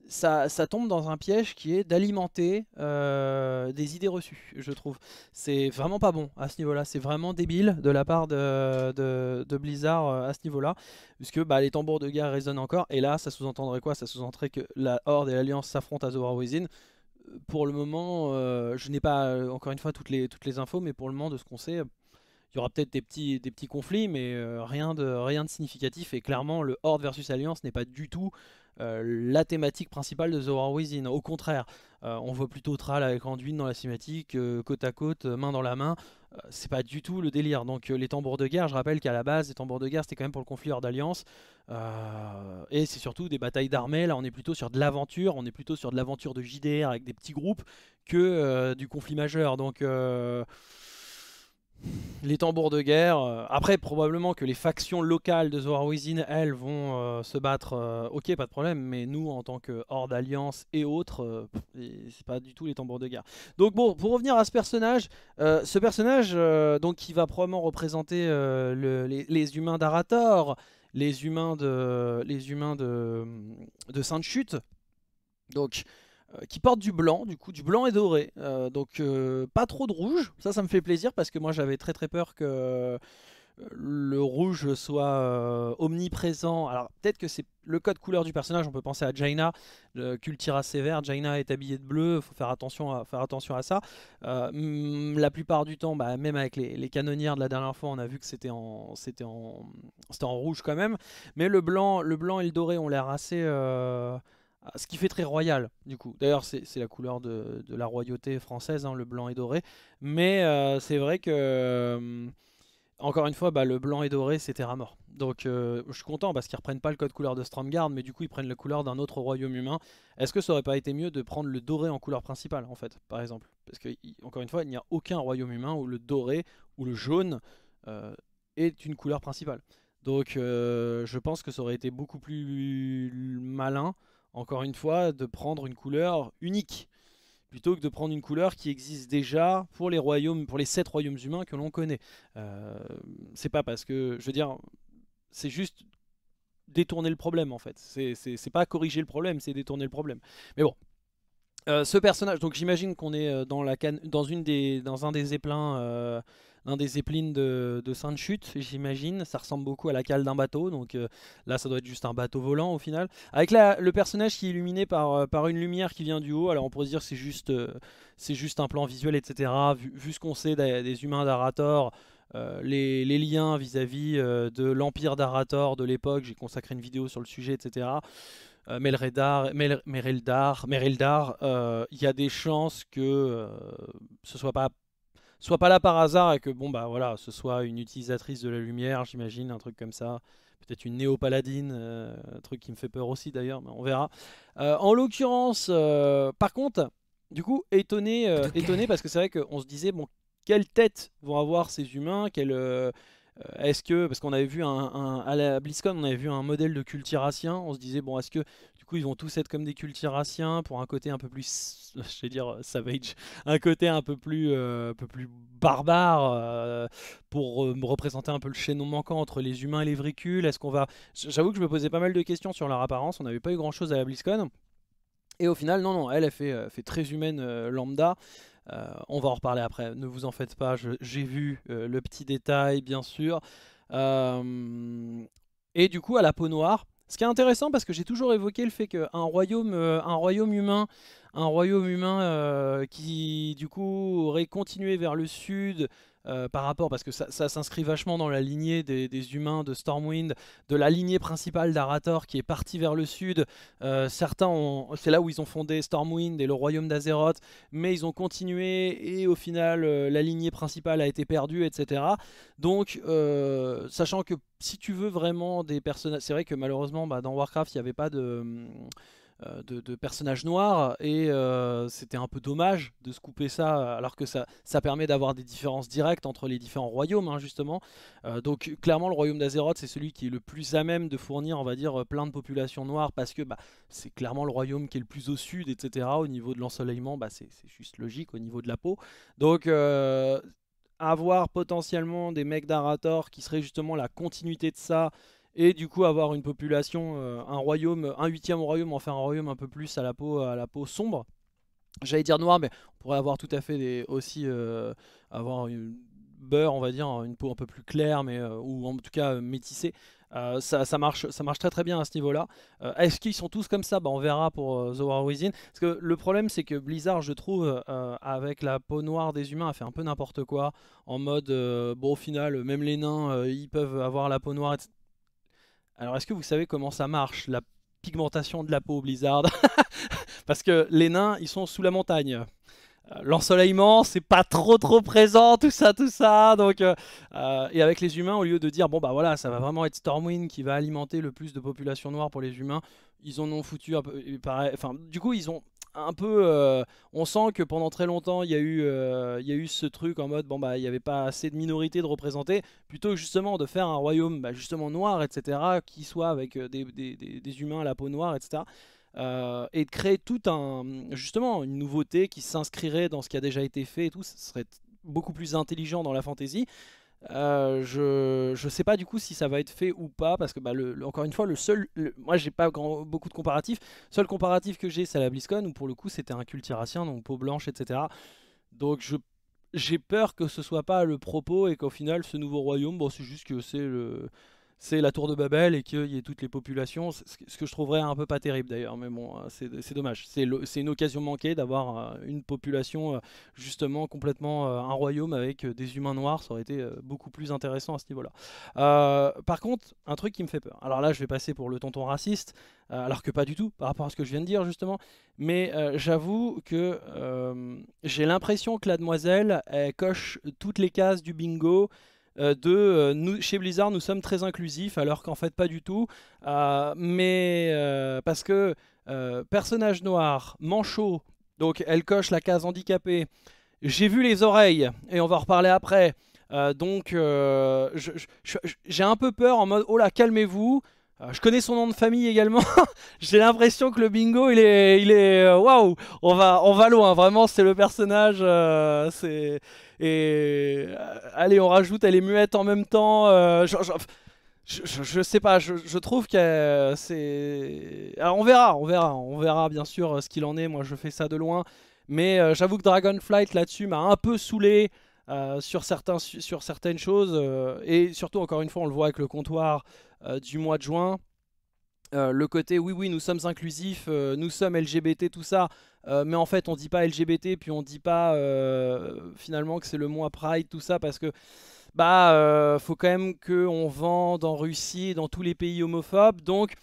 Speaker 2: ça, tombe dans un piège qui est d'alimenter euh, des idées reçues, je trouve. C'est vraiment pas bon à ce niveau-là. C'est vraiment débile de la part de, Blizzard euh, à ce niveau-là. Puisque bah, les tambours de guerre résonnent encore. Et là, ça sous-entendrait quoi Ça sous-entendrait que la Horde et l'Alliance s'affrontent à The War Pour le moment, euh, je n'ai pas, encore une fois, toutes les, toutes les infos, mais pour le moment, de ce qu'on sait, il y aura peut-être des petits, conflits, mais euh, rien, de, significatif. Et clairement, le Horde versus Alliance n'est pas du tout euh, la thématique principale de The War Within. Au contraire, euh, on voit plutôt Thrall avec Anduin dans la cinématique, côte à côte, main dans la main. c'est pas du tout le délire. Donc les tambours de guerre, je rappelle qu'à la base, les tambours de guerre, c'était quand même pour le conflit Horde Alliance. et c'est surtout des batailles d'armée. Là, on est plutôt sur de l'aventure. On est plutôt sur de l'aventure de JDR avec des petits groupes que du conflit majeur. Donc les tambours de guerre. Euh, après, probablement que les factions locales de Zoharoizine, elles, vont euh, se battre. Euh, ok, pas de problème, mais nous, en tant que horde alliance et autres, c'est pas du tout les tambours de guerre. Donc bon, pour revenir à ce personnage, ce personnage, donc, qui va probablement représenter les, humains d'Arator, les humains de, les humains de Sainte Chute. Donc, euh, qui porte du blanc, du coup du blanc et doré. Euh, donc euh, pas trop de rouge, ça ça me fait plaisir parce que moi j'avais très très peur que le rouge soit omniprésent. Alors peut-être que c'est le code couleur du personnage, on peut penser à Jaina, le Cultira sévère, Jaina est habillée de bleu, Il faut faire attention à, faire attention à ça. la plupart du temps, bah, même avec les, canonnières de la dernière fois, on a vu que c'était en, c'était en, en rouge quand même. Mais le blanc, le blanc et le doré ont l'air assez... Ah, ce qui fait très royal du coup. D'ailleurs c'est la couleur de, la royauté française, hein, le blanc et doré. Mais euh, c'est vrai que, euh, encore une fois, bah, le blanc et doré c'était Terra Mort. Donc euh, je suis content parce qu'ils reprennent pas le code couleur de Stromgard, mais du coup ils prennent la couleur d'un autre royaume humain. Est-ce que ça aurait pas été mieux de prendre le doré en couleur principale en fait, par exemple Parce que, encore une fois, il n'y a aucun royaume humain où le doré ou le jaune est une couleur principale. Donc je pense que ça aurait été beaucoup plus malin encore une fois, de prendre une couleur unique, plutôt que de prendre une couleur qui existe déjà pour les royaumes, sept royaumes humains que l'on connaît. Euh, c'est pas parce que, je veux dire, c'est juste détourner le problème en fait. C'est pas corriger le problème, c'est détourner le problème. Mais bon, euh, ce personnage, donc j'imagine qu'on est euh, dans, la canne, dans, une des, dans un des épleins un des zeppelins de, de Sainte-Chute, j'imagine. Ça ressemble beaucoup à la cale d'un bateau, donc euh, là ça doit être juste un bateau volant au final. Avec le personnage qui est illuminé euh, par, une lumière qui vient du haut, alors on pourrait dire que euh, c'est juste, un plan visuel, etc. Vu, ce qu'on sait des, humains d'Arator, les, liens vis-à-vis de l'empire d'Arator de l'époque. J'ai consacré une vidéo sur le sujet, etc. mais Melredar, Mel, il y a des chances que ce soit pas soit pas là par hasard et que bon bah voilà, ce soit une utilisatrice de la lumière, j'imagine, un truc comme ça. Peut-être une néo-paladine, euh, un truc qui me fait peur aussi d'ailleurs, mais on verra. Euh, en l'occurrence, euh, par contre, du coup, étonné, étonné parce que c'est vrai qu'on se disait, bon, quelle tête vont avoir ces humains, quelle, euh, est-ce que, parce qu'on avait vu un, à la BlizzCon, on avait vu un modèle de cultiracien, on se disait, bon, est-ce que du coup ils vont tous être comme des cultiraciens pour un côté un peu plus, je vais dire, euh, savage, un côté un peu plus, euh, un peu plus barbare pour représenter un peu le chaînon manquant entre les humains et les vrécules Est-ce qu'on va. J'avoue que je me posais pas mal de questions sur leur apparence, on n'avait pas eu grand chose à la BlizzCon. Et au final, non, non, elle, a fait très humaine lambda. Euh, on va en reparler après, ne vous en faites pas, j'ai vu euh, le petit détail bien sûr. Euh, et du coup à la peau noire, ce qui est intéressant parce que j'ai toujours évoqué le fait qu'un royaume, un royaume humain, un royaume humain qui du coup aurait continué vers le sud, euh, par rapport, parce que ça, s'inscrit vachement dans la lignée des, humains de Stormwind, de la lignée principale d'Arator qui est partie vers le sud. Euh, certains, c'est là où ils ont fondé Stormwind et le royaume d'Azeroth, mais ils ont continué et au final euh, la lignée principale a été perdue, etc. Donc, sachant que si tu veux vraiment des personnages, c'est vrai que malheureusement bah, dans Warcraft il n'y avait pas de euh, de, personnages noirs et euh, c'était un peu dommage de se couper ça alors que ça, ça permet d'avoir des différences directes entre les différents royaumes hein, justement. Euh, donc clairement le royaume d'Azeroth c'est celui qui est le plus à même de fournir on va dire plein de populations noires parce que bah, c'est clairement le royaume qui est le plus au sud etc. Au niveau de l'ensoleillement bah, c'est juste logique au niveau de la peau. Donc avoir potentiellement des mecs d'Arator qui seraient justement la continuité de ça et du coup avoir une population, euh, un royaume, un huitième royaume, enfin un royaume un peu plus à la peau, à la peau sombre. J'allais dire noir, mais on pourrait avoir tout à fait aussi euh, avoir une beurre, on va dire, une peau un peu plus claire, mais euh, ou en tout cas métissée. ça, marche, ça marche très très bien à ce niveau-là. Est-ce qu'ils sont tous comme ça bah, On verra pour The War Within. Parce que le problème, c'est que Blizzard, je trouve, avec la peau noire des humains, a fait un peu n'importe quoi. En mode, bon, au final, même les nains, ils peuvent avoir la peau noire. Etc. Alors, est-ce que vous savez comment ça marche, la pigmentation de la peau Blizzard Parce que les nains, ils sont sous la montagne. Euh, l'ensoleillement, c'est pas trop trop présent, tout ça, tout ça. Donc, euh, euh, et avec les humains, au lieu de dire bon bah voilà, ça va vraiment être Stormwind qui va alimenter le plus de population noire pour les humains, ils en ont foutu un peu. enfin, du coup, ils ont un peu. Euh, on sent que pendant très longtemps, il y, a eu, euh, il y eu ce truc en mode bon, bah, il n'y avait pas assez de minorités de représenter, plutôt que justement de faire un royaume bah, justement noir, etc., qui soit avec euh, des, humains à la peau noire, etc. et de créer tout un justement une nouveauté qui s'inscrirait dans ce qui a déjà été fait et tout, ce serait beaucoup plus intelligent dans la fantasy. Euh, je je sais pas du coup si ça va être fait ou pas parce que bah, le, encore une fois le seul moi j'ai pas grand, beaucoup de comparatifs seul comparatif que j'ai c'est la BlizzCon où pour le coup c'était un cultiracien donc peau blanche etc donc je j'ai peur que ce soit pas le propos et qu'au final ce nouveau royaume bon c'est juste que c'est le c'est la tour de Babel et qu'il y ait toutes les populations, ce que je trouverais un peu pas terrible d'ailleurs, mais bon, euh, c'est dommage. C'est une occasion manquée d'avoir euh, une population, euh, justement, complètement un royaume avec des humains noirs, ça aurait été beaucoup plus intéressant à ce niveau-là. par contre, un truc qui me fait peur, alors là je vais passer pour le tonton raciste, alors que pas du tout, par rapport à ce que je viens de dire justement, mais j'avoue que j'ai l'impression que la demoiselle, coche toutes les cases du bingo, euh, de euh, nous, chez Blizzard nous sommes très inclusifs alors qu'en fait pas du tout. Euh, mais parce que personnage noir, manchot, donc elle coche la case handicapée J'ai vu les oreilles et on va en reparler après. donc j'ai un peu peur en mode oh là calmez-vous. Euh, je connais son nom de famille également. J'ai l'impression que le bingo, il est, il est, euh, waouh, on va, on va loin. Vraiment, c'est le personnage. Euh, c'est et allez, on rajoute, elle est muette en même temps. je, je, sais pas. Je, trouve que c'est. Alors on verra, on verra, on verra bien sûr ce qu'il en est. Moi, je fais ça de loin. Mais j'avoue que Dragonflight là-dessus m'a un peu saoulé. sur, certains, sur certaines choses et surtout encore une fois on le voit avec le comptoir euh, du mois de juin. Euh, le côté oui oui nous sommes inclusifs, euh, nous sommes LGBT, tout ça, mais en fait on dit pas LGBT puis on dit pas finalement que c'est le mois Pride, tout ça parce que bah faut quand même que on vend en Russie et dans tous les pays homophobes, donc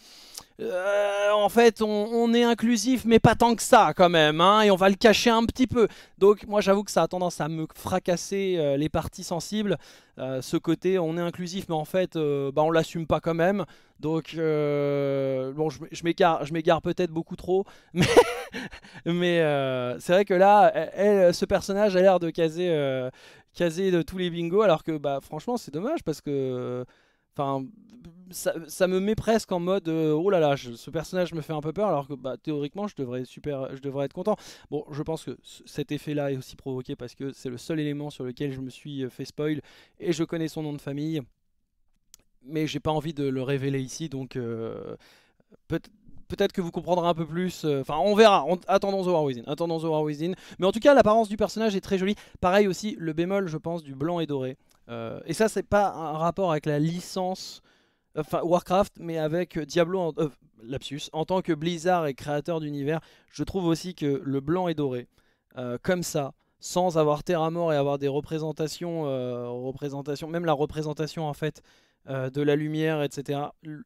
Speaker 2: euh, en fait, on, est inclusif, mais pas tant que ça quand même, hein, et on va le cacher un petit peu. Donc moi j'avoue que ça a tendance à me fracasser euh, les parties sensibles, euh, ce côté on est inclusif, mais en fait bah, on l'assume pas quand même. Donc bon, je, je m'égare peut-être beaucoup trop, mais, c'est vrai que là, e-, ce personnage a l'air de caser, caser de tous les bingos, alors que bah, franchement c'est dommage parce que... Enfin, ça, me met presque en mode euh, oh là là, ce personnage me fait un peu peur alors que bah, théoriquement je devrais, super, je devrais être content. Bon, je pense que cet effet-là est aussi provoqué parce que c'est le seul élément sur lequel je me suis euh, fait spoil et je connais son nom de famille, mais j'ai pas envie de le révéler ici donc euh, peut-être que vous comprendrez un peu plus. Enfin, on verra. attendons The War Within. Attendons The War Within. Mais en tout cas, l'apparence du personnage est très jolie. Pareil aussi, le bémol, je pense, du blanc et doré. Euh, et ça, c'est pas un rapport avec la licence, enfin Warcraft, mais avec euh, Diablo, en, euh, lapsus, en tant que Blizzard et créateur d'univers, je trouve aussi que le blanc est doré, comme ça, sans avoir Terra Mort et avoir des représentations, représentations même la représentation en fait de la lumière, etc.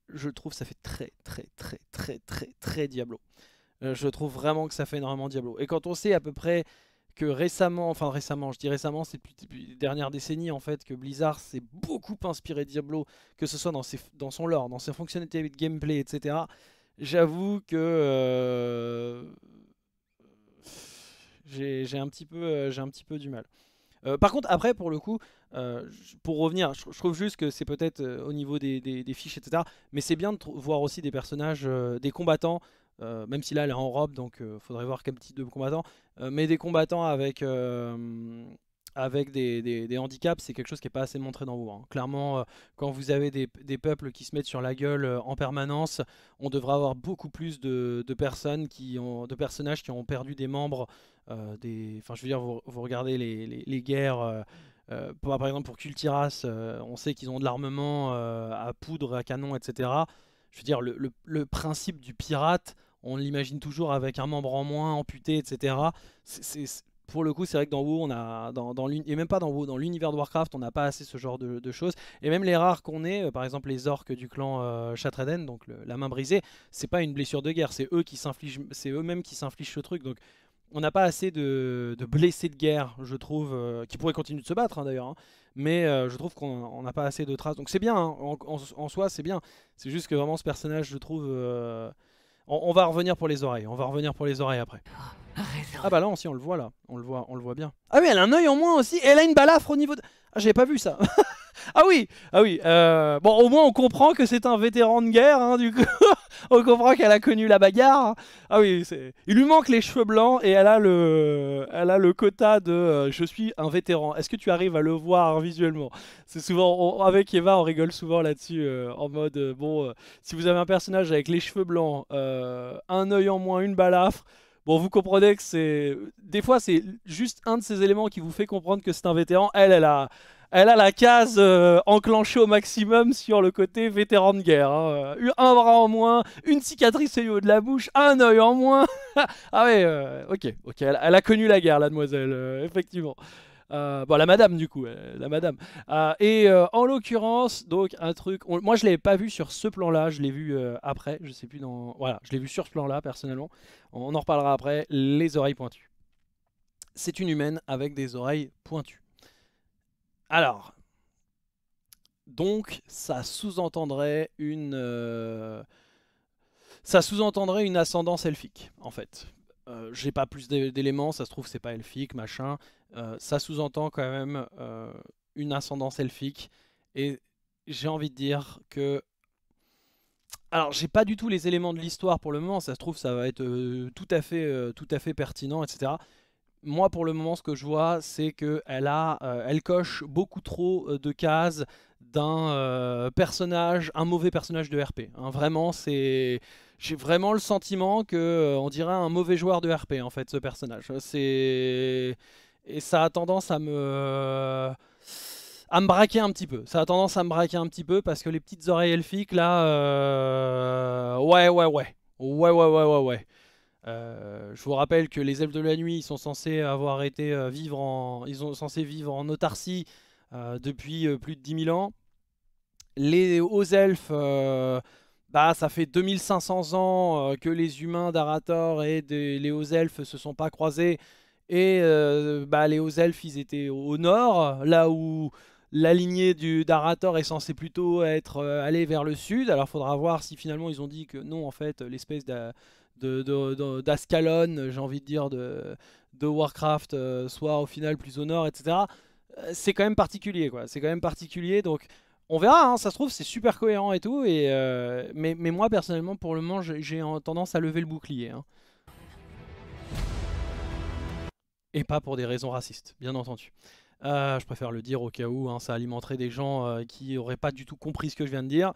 Speaker 2: Je trouve ça fait très, très, très, très, très, très Diablo. je trouve vraiment que ça fait énormément Diablo. Et quand on sait à peu près que récemment, enfin récemment, je dis récemment, c'est depuis, depuis, les dernières décennies en fait que Blizzard s'est beaucoup inspiré Diablo, que ce soit dans, ses, dans son lore, dans ses fonctionnalités de gameplay, etc. J'avoue que euh, j'ai un petit peu, euh, j'ai un petit peu du mal. Euh, par contre, après, pour le coup, pour revenir, je, trouve juste que c'est peut-être au niveau des, des, des, fiches, etc. Mais c'est bien de voir aussi des personnages, des combattants euh, même si là elle est en robe, donc euh, faudrait voir quel type de combattants. Euh, mais des combattants avec, avec des, handicaps, c'est quelque chose qui n'est pas assez montré dans vous. Hein. Clairement, quand vous avez des, peuples qui se mettent sur la gueule en permanence, on devrait avoir beaucoup plus de, personnes qui ont, de personnages qui ont perdu des membres. des, enfin, je veux dire, vous, regardez les, guerres. par exemple, pour Cultiras, on sait qu'ils ont de l'armement à poudre, à canon, etc. Je veux dire, le principe du pirate, on l'imagine toujours avec un membre en moins, amputé, etc. pour le coup, c'est vrai que dans WoW, on a, dans, et même pas dans WoW, dans l'univers de Warcraft, on n'a pas assez ce genre de, choses. Et même les rares qu'on ait, euh, par exemple les orques du clan euh, donc la main brisée, c'est pas une blessure de guerre, c'est eux qui s'infligent, c'est eux-mêmes qui s'infligent ce truc. Donc on n'a pas assez de, blessés de guerre, je trouve, euh, qui pourraient continuer de se battre hein, d'ailleurs. Hein. Mais euh, je trouve qu'on n'a pas assez de traces. Donc c'est bien, hein, en, soi c'est bien. C'est juste que vraiment ce personnage, je trouve on, va revenir pour les oreilles. On va revenir pour les oreilles après. Oh, ah bah là aussi on le voit là, on le voit, on le voit bien. Ah oui, elle a un œil en moins aussi. elle a une balafre au niveau. de... Ah, J'ai pas vu ça. ah oui, ah oui. Euh, bon, au moins on comprend que c'est un vétéran de guerre hein, du coup. on comprend qu'elle a connu la bagarre. Ah oui, il lui manque les cheveux blancs et elle a le, elle a le quota de euh, je suis un vétéran. Est-ce que tu arrives à le voir visuellement C'est souvent avec Eva, on rigole souvent là-dessus euh, en mode euh, bon, si vous avez un personnage avec les cheveux blancs, un œil en moins, une balafre. Bon, vous comprenez que c'est. Des fois, c'est juste un de ces éléments qui vous fait comprendre que c'est un vétéran. Elle, elle a elle a la case euh, enclenchée au maximum sur le côté vétéran de guerre. Hein. Euh, un bras en moins, une cicatrice au niveau de la bouche, un œil en moins. ah ouais, euh, ok, ok, elle, a connu la guerre, la demoiselle, effectivement. bon, la madame du coup, la madame. et en l'occurrence, donc un truc, moi je l'avais pas vu sur ce plan-là, je l'ai vu après, je sais plus dans, voilà, je l'ai vu sur ce plan-là personnellement. On en reparlera après. Les oreilles pointues. C'est une humaine avec des oreilles pointues. Alors, donc, ça sous-entendrait une... Euh, ça sous-entendrait une ascendance elfique, en fait. Euh, j'ai pas plus d'éléments, ça se trouve c'est pas elfique, machin. Euh, ça sous-entend quand même une ascendance elfique. Et j'ai envie de dire que alors, j'ai pas du tout les éléments de l'histoire pour le moment, ça se trouve, ça va être tout, à fait, tout à fait pertinent, etc moi pour le moment ce que je vois c'est qu'elle a euh, elle coche beaucoup trop euh, de cases d'un euh, personnage, un mauvais personnage de RP. Hein. vraiment c'est. J'ai vraiment le sentiment que on dirait un mauvais joueur de RP en fait ce personnage. C'est. Et ça a tendance à me à me braquer un petit peu. Ça a tendance à me braquer un petit peu parce que les petites oreilles elfiques là, ouais, ouais, ouais, ouais, ouais, ouais, ouais, ouais. Euh, je vous rappelle que les elfes de la nuit ils sont censés avoir été euh, vivre en, ils sont censés vivre en autarcie euh, depuis plus de 10 000 ans. Les hauts elfes, bah, ça fait 2500 ans que les humains d'Arator et des, les hauts elfes se sont pas croisés. Et bah, les hauts elfes, ils étaient au nord, là où la lignée du d'Arator est censée plutôt être allée vers le sud. Alors faudra voir si finalement ils ont dit que non, en fait, l'espèce d'Arator de, d'Ascalon, j'ai envie de dire, de, de Warcraft, euh, soit au final plus au nord, etc. Euh, c'est quand même particulier, quoi. C'est quand même particulier, donc on verra, hein. ça se trouve, c'est super cohérent et tout. Et, euh, mais, moi, personnellement, pour le moment, j'ai tendance à lever le bouclier. Hein. Et pas pour des raisons racistes, bien entendu. je préfère le dire au cas où, hein, ça alimenterait des gens qui n'auraient pas du tout compris ce que je viens de dire.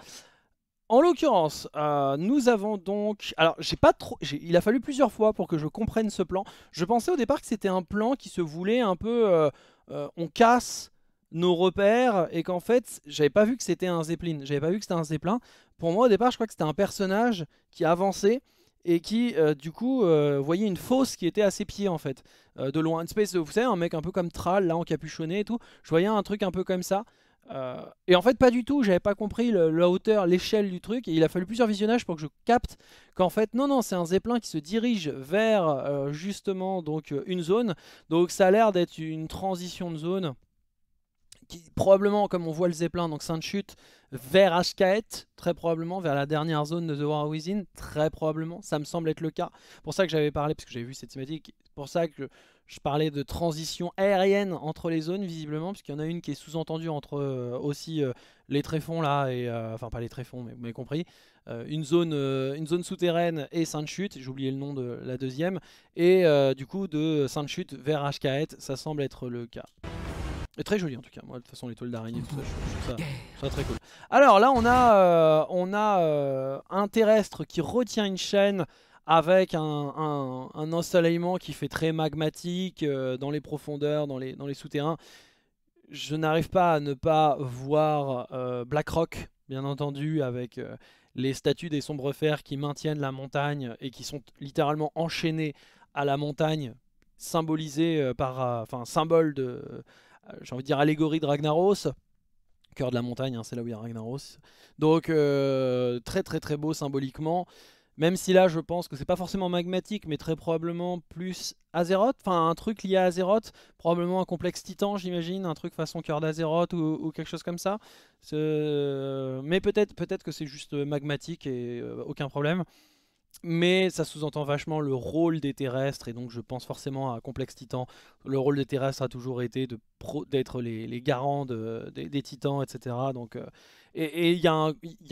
Speaker 2: En l'occurrence, euh, nous avons donc... Alors, j'ai pas trop... Il a fallu plusieurs fois pour que je comprenne ce plan. Je pensais au départ que c'était un plan qui se voulait un peu... Euh, euh, on casse nos repères et qu'en fait, j'avais pas vu que c'était un Zeppelin. J'avais pas vu que c'était un Zeppelin. Pour moi, au départ, je crois que c'était un personnage qui avançait et qui, du coup, voyait une fosse qui était à ses pieds, en fait. de loin, une espèce Vous savez, un mec un peu comme Tral, là, encapuchonné et tout. Je voyais un truc un peu comme ça. Euh, et en fait, pas du tout. J'avais pas compris la hauteur, l'échelle du truc. Et il a fallu plusieurs visionnages pour que je capte qu'en fait, non, non, c'est un zeppelin qui se dirige vers euh, justement donc euh, une zone. Donc ça a l'air d'être une transition de zone. Qui, probablement, comme on voit le zeppelin, donc sainte chute, vers Ashkaet, très probablement, vers la dernière zone de The War Within, très probablement, ça me semble être le cas. Pour ça que j'avais parlé, parce que j'avais vu cette thématique, pour ça que je parlais de transition aérienne entre les zones, visiblement, puisqu'il y en a une qui est sous-entendue entre euh, aussi euh, les tréfonds, là, et euh, enfin, pas les tréfonds, mais vous m'avez compris. une, zone, une zone souterraine et Sainte-Chute, j'ai oublié le nom de la deuxième, et du coup, de Sainte-Chute vers HKET, ça semble être le cas. Et très joli en tout cas, moi de toute façon toiles d'araignée, tout ça, je, ça, très cool. Alors là on a, on a un terrestre qui retient une chaîne avec un, un, ensoleillement qui fait très magmatique euh, dans les profondeurs, dans les, dans les souterrains. Je n'arrive pas à ne pas voir Blackrock, euh, Black Rock, bien entendu, avec euh, les statues des sombres fers qui maintiennent la montagne et qui sont littéralement enchaînées à la montagne, symbolisées par, enfin, symbole de, j'ai envie de dire, allégorie de Ragnaros cœur de la montagne, hein, c'est là où il y a Ragnaros. Donc très très très beau symboliquement. Même si là, je pense que c'est pas forcément magmatique, mais très probablement plus Azeroth, enfin un truc lié à Azeroth, probablement un complexe titan, j'imagine, un truc façon cœur d'Azeroth ou, quelque chose comme ça. Mais peut-être peut que c'est juste euh, magmatique et euh, aucun problème mais ça sous-entend vachement le rôle des terrestres, et donc je pense forcément à Complexe Titan. Le rôle des terrestres a toujours été d'être les, garants des, titans, etc. Donc, euh, et il y, a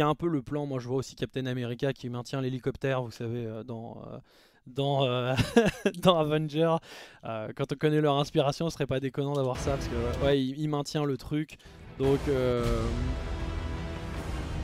Speaker 2: un peu le plan, moi je vois aussi Captain America qui maintient l'hélicoptère, vous savez, euh, dans... Euh, dans, Avenger. quand on connaît leur inspiration, ce serait pas déconnant d'avoir ça parce que ouais, il, maintient le truc. Donc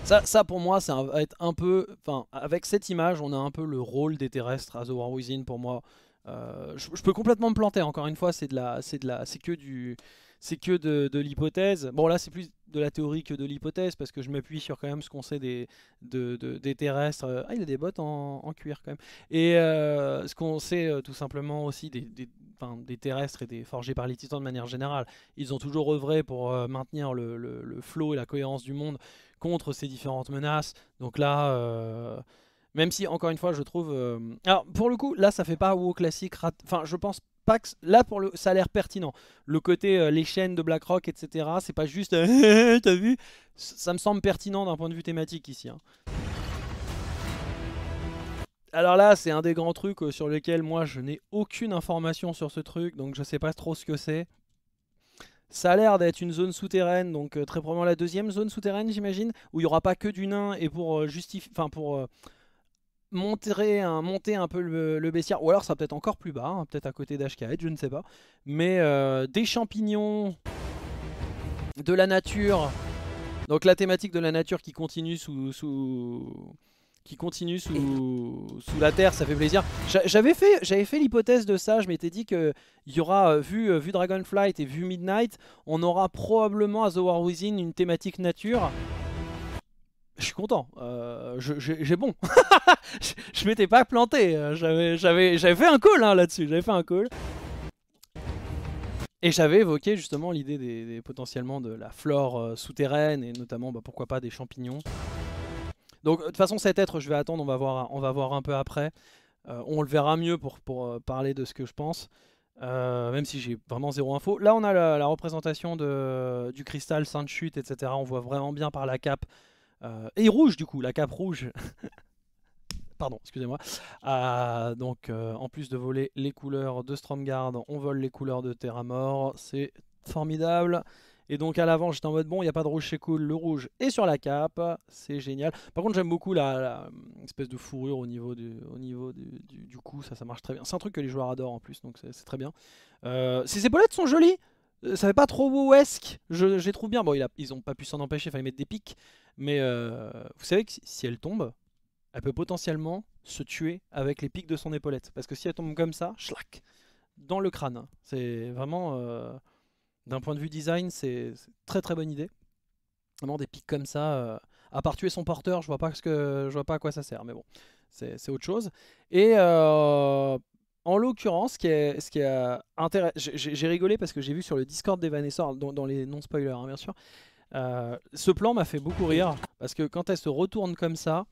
Speaker 2: ça, ça pour moi, ça va être un peu... Enfin, avec cette image, on a un peu le rôle des terrestres à The War Within pour moi. Euh, je, peux complètement me planter, encore une fois, c'est de la, c'est de la, c'est que du, c'est que de, l'hypothèse. Bon là, c'est plus de la théorie que de l'hypothèse parce que je m'appuie sur quand même ce qu'on sait des, de, des terrestres. Ah, il a des bottes en, cuir quand même. Et euh, ce qu'on sait euh, tout simplement aussi des, des, enfin, des, terrestres et des forgés par les titans de manière générale. Ils ont toujours œuvré pour maintenir le, le, le flot et la cohérence du monde contre ces différentes menaces. Donc là, euh, même si encore une fois, je trouve. Euh, alors pour le coup, là, ça fait pas WoW classique. Enfin, je pense pas que là pour le, ça a l'air pertinent. Le côté euh, les chaînes de BlackRock, etc. C'est pas juste. Eh, t'as vu Ça me semble pertinent d'un point de vue thématique ici. Hein. Alors là, c'est un des grands trucs sur lequel moi je n'ai aucune information sur ce truc, donc je sais pas trop ce que c'est. Ça a l'air d'être une zone souterraine, donc euh, très probablement la deuxième zone souterraine, j'imagine, où il n'y aura pas que du nain, et pour euh, justifier, enfin pour euh, monter un, monter un peu le, le ou alors ça peut-être encore plus bas, hein, peut-être à côté d'HKH, je ne sais pas. Mais des champignons, de la nature, donc la thématique de la nature qui continue sous, sous, qui continue sous, sous la terre, ça fait plaisir. J'avais fait, fait l'hypothèse de ça, je m'étais dit que y aura, euh, vu, euh, vu Dragonflight et vu Midnight, on aura probablement à The War Within une thématique nature. Je suis content, euh, j'ai bon, je, m'étais pas planté, j'avais fait un call hein, là-dessus, j'avais fait un call. Et j'avais évoqué justement l'idée des, potentiellement de la flore souterraine et notamment bah, pourquoi pas des champignons. Donc de toute façon cet être je vais attendre, on va voir, on va voir un peu après. Euh, on le verra mieux pour, pour euh, parler de ce que je pense. Euh, même si j'ai vraiment zéro info. Là on a la, représentation de, du cristal, sainte chute, etc. On voit vraiment bien par la cape. et rouge du coup, la cape rouge. Pardon, excusez-moi. donc en plus de voler les couleurs de Stromgarde on vole les couleurs de Terra Mort. C'est formidable. Et donc à l'avant, j'étais en mode bon, il n'y a pas de rouge, chez cool. Le rouge est sur la cape, c'est génial. Par contre, j'aime beaucoup la, euh, espèce de fourrure au niveau, du, au niveau du, du, cou, ça, ça marche très bien. C'est un truc que les joueurs adorent en plus, donc c'est très bien. Euh, ses ces épaulettes sont jolies, euh, ça fait pas trop wesque. je, je, les trouve bien. Bon, ils n'ont pas pu s'en empêcher, il fallait mettre des pics. Mais vous savez que si, elle tombe, elle peut potentiellement se tuer avec les pics de son épaulette. Parce que si elle tombe comme ça, dans le crâne. C'est vraiment d'un point de vue design, c'est très très bonne idée. Vraiment des pics comme ça, euh, à part tuer son porteur, je vois pas ce que je vois pas à quoi ça sert, mais bon, c'est autre chose. Et euh, en l'occurrence, ce qui est, euh, intéressant, j'ai rigolé parce que j'ai vu sur le Discord d'Evanessor, dans, dans les non-spoilers hein, bien sûr, ce plan m'a fait beaucoup rire parce que quand elle se retourne comme ça,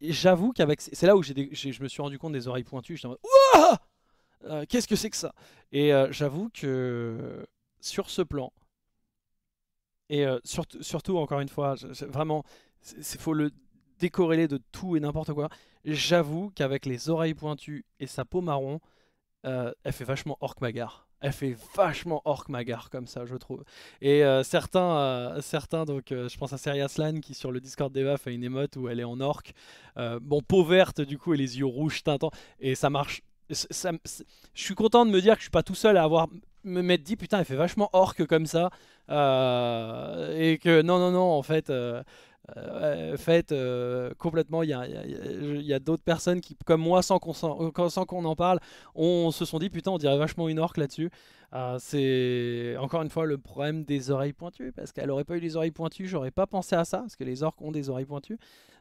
Speaker 2: j'avoue qu'avec c'est là où je me suis rendu compte des oreilles pointues, j'étais en mode Qu'est-ce que c'est que ça Et j'avoue que sur ce plan. Et euh, surtout, encore une fois, vraiment, il faut le décorréler de tout et n'importe quoi. J'avoue qu'avec les oreilles pointues et sa peau marron, euh, elle fait vachement orc magar. Elle fait vachement orc magar comme ça, je trouve. Et euh, certains, certains, donc je pense à Serious qui sur le Discord des fait a une émote où elle est en orc. bon, peau verte du coup et les yeux rouges tintant Et ça marche je suis content de me dire que je suis pas tout seul à avoir me mettre dit putain elle fait vachement orque comme ça euh, et que non non non en fait euh, Faites complètement. Il y a, d'autres personnes qui, comme moi, euh, sans qu'on en parle, on se sont dit putain, on dirait vachement une orque là-dessus. Euh, c'est encore une fois le problème des oreilles pointues, parce qu'elle aurait pas eu les oreilles pointues, j'aurais pas pensé à ça, parce que les orques ont des oreilles pointues.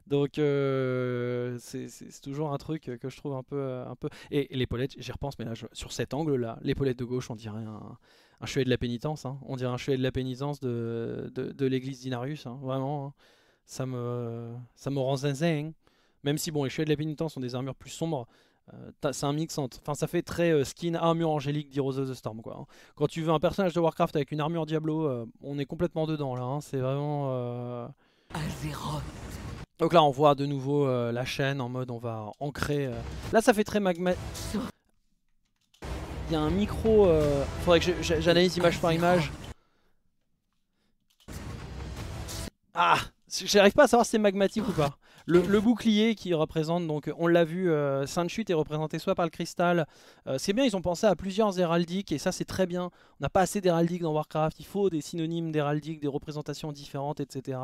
Speaker 2: Donc euh, c'est toujours un truc que je trouve un peu... Un peu... Et, l'épaulette, j'y repense, mais là, sur cet angle-là, l'épaulette de gauche, on dirait un, un chevet de la pénitence. Hein. On dirait un chevet de la pénitence de, de, l'église d'Inarius, hein, vraiment. Hein ça me, ça me rend zinzin. Hein. Même si bon, les chevaliers de la pénitence sont des armures plus sombres, euh, c'est un mix entre. Enfin, ça fait très euh, skin armure angélique d'Heroes of the Storm. Quoi, hein. Quand tu veux un personnage de Warcraft avec une armure Diablo, euh, on est complètement dedans là. Hein. C'est vraiment. Donc là, on voit de nouveau la chaîne en mode on va ancrer. Là, ça fait très magma. Il y a un micro. Faudrait que j'analyse image par image. Ah J'arrive pas à savoir si c'est magmatique ou pas. Le, bouclier qui représente, donc on l'a vu, saint euh, Sainte Chute est représenté soit par le cristal. Euh, c'est bien, ils ont pensé à plusieurs héraldiques et ça c'est très bien. On n'a pas assez d'héraldiques dans Warcraft, il faut des synonymes d'Héraldiques, des représentations différentes, etc.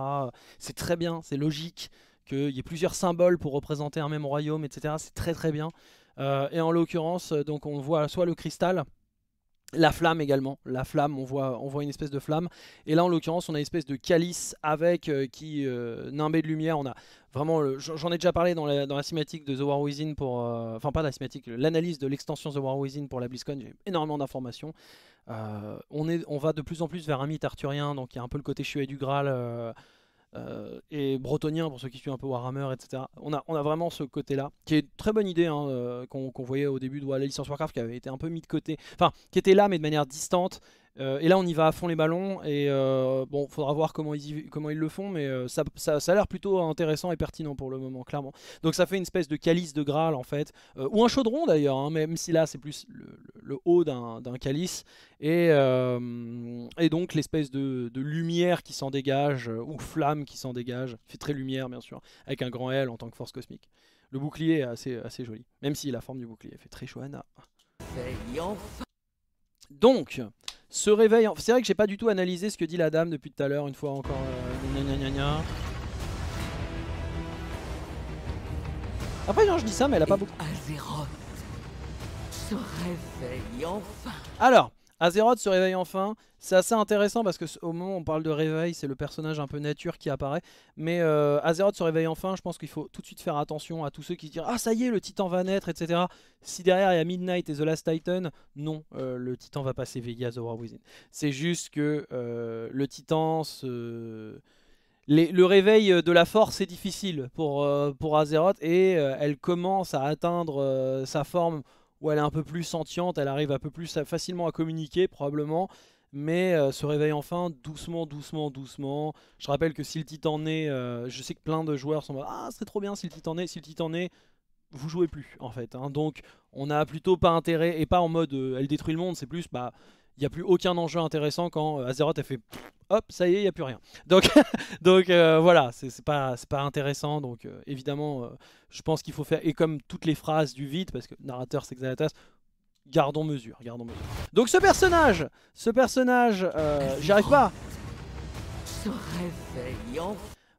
Speaker 2: C'est très bien, c'est logique qu'il y ait plusieurs symboles pour représenter un même royaume, etc. C'est très très bien. Euh, et en l'occurrence, donc on voit soit le cristal, la flamme également, la flamme, on voit, on voit une espèce de flamme. Et là en l'occurrence on a une espèce de calice avec euh, qui euh, nimbé de lumière. On a vraiment, j'en ai déjà parlé dans la, cinématique de The War pour, euh, enfin pas la cinématique, l'analyse de l'extension The War Within pour la BlizzCon, j'ai énormément d'informations. on, est, on va de plus en plus vers un mythe arthurien, donc il y a un peu le côté chevet du Graal euh, et bretonien pour ceux qui suivent un peu Warhammer, etc. On a, on a vraiment ce côté-là, qui est une très bonne idée, hein, euh, qu'on voyait au début de la licence Warcraft, qui avait été un peu mis de côté, enfin, qui était là, mais de manière distante, euh, et là, on y va à fond les ballons. Et euh, bon, faudra voir comment ils, comment ils le font. Mais euh, ça, a l'air plutôt intéressant et pertinent pour le moment, clairement. Donc, ça fait une espèce de calice de Graal, en fait. ou un chaudron, d'ailleurs. Hein, même si là, c'est plus le, haut d'un calice. Et, donc, l'espèce de, lumière qui s'en dégage, ou flamme qui s'en dégage. Fait très lumière, bien sûr. Avec un grand L en tant que force cosmique. Le bouclier est assez, assez joli. Même si la forme du bouclier fait très chouette. Donc, se réveil... C'est vrai que j'ai pas du tout analysé ce que dit la dame depuis tout à l'heure, une fois encore... Euh, Après, je dis ça, mais elle a pas beaucoup...
Speaker 1: se réveille enfin.
Speaker 2: Alors, Azeroth se réveille enfin, c'est assez intéressant parce que au moment où on parle de réveil, c'est le personnage un peu nature qui apparaît. Mais euh, Azeroth se réveille enfin, je pense qu'il faut tout de suite faire attention à tous ceux qui disent « Ah ça y est, le titan va naître, etc. » Si derrière il y a Midnight et The Last Titan, non, euh, le titan va pas s'éveiller à The War Within. C'est juste que euh, le titan se... le réveil de la force est difficile pour, pour Azeroth et elle commence à atteindre sa forme où elle est un peu plus sentiente, elle arrive un peu plus facilement à communiquer probablement, mais euh, se réveille enfin doucement, doucement, doucement. Je rappelle que si le Titan est, euh, je sais que plein de joueurs sont ah c'est trop bien si le Titan est, si le Titan est, vous jouez plus en fait. Hein. Donc on a plutôt pas intérêt et pas en mode euh, elle détruit le monde, c'est plus bah il n'y a plus aucun enjeu intéressant quand euh, Azeroth a fait hop, ça y est, il n'y a plus rien. Donc, donc euh, voilà, c'est pas, pas intéressant. Donc euh, évidemment, je pense qu'il faut faire, et comme toutes les phrases du vide, parce que narrateur c'est Xanatas, gardons mesure, gardons mesure. Donc ce personnage, ce personnage, j'y arrive pas.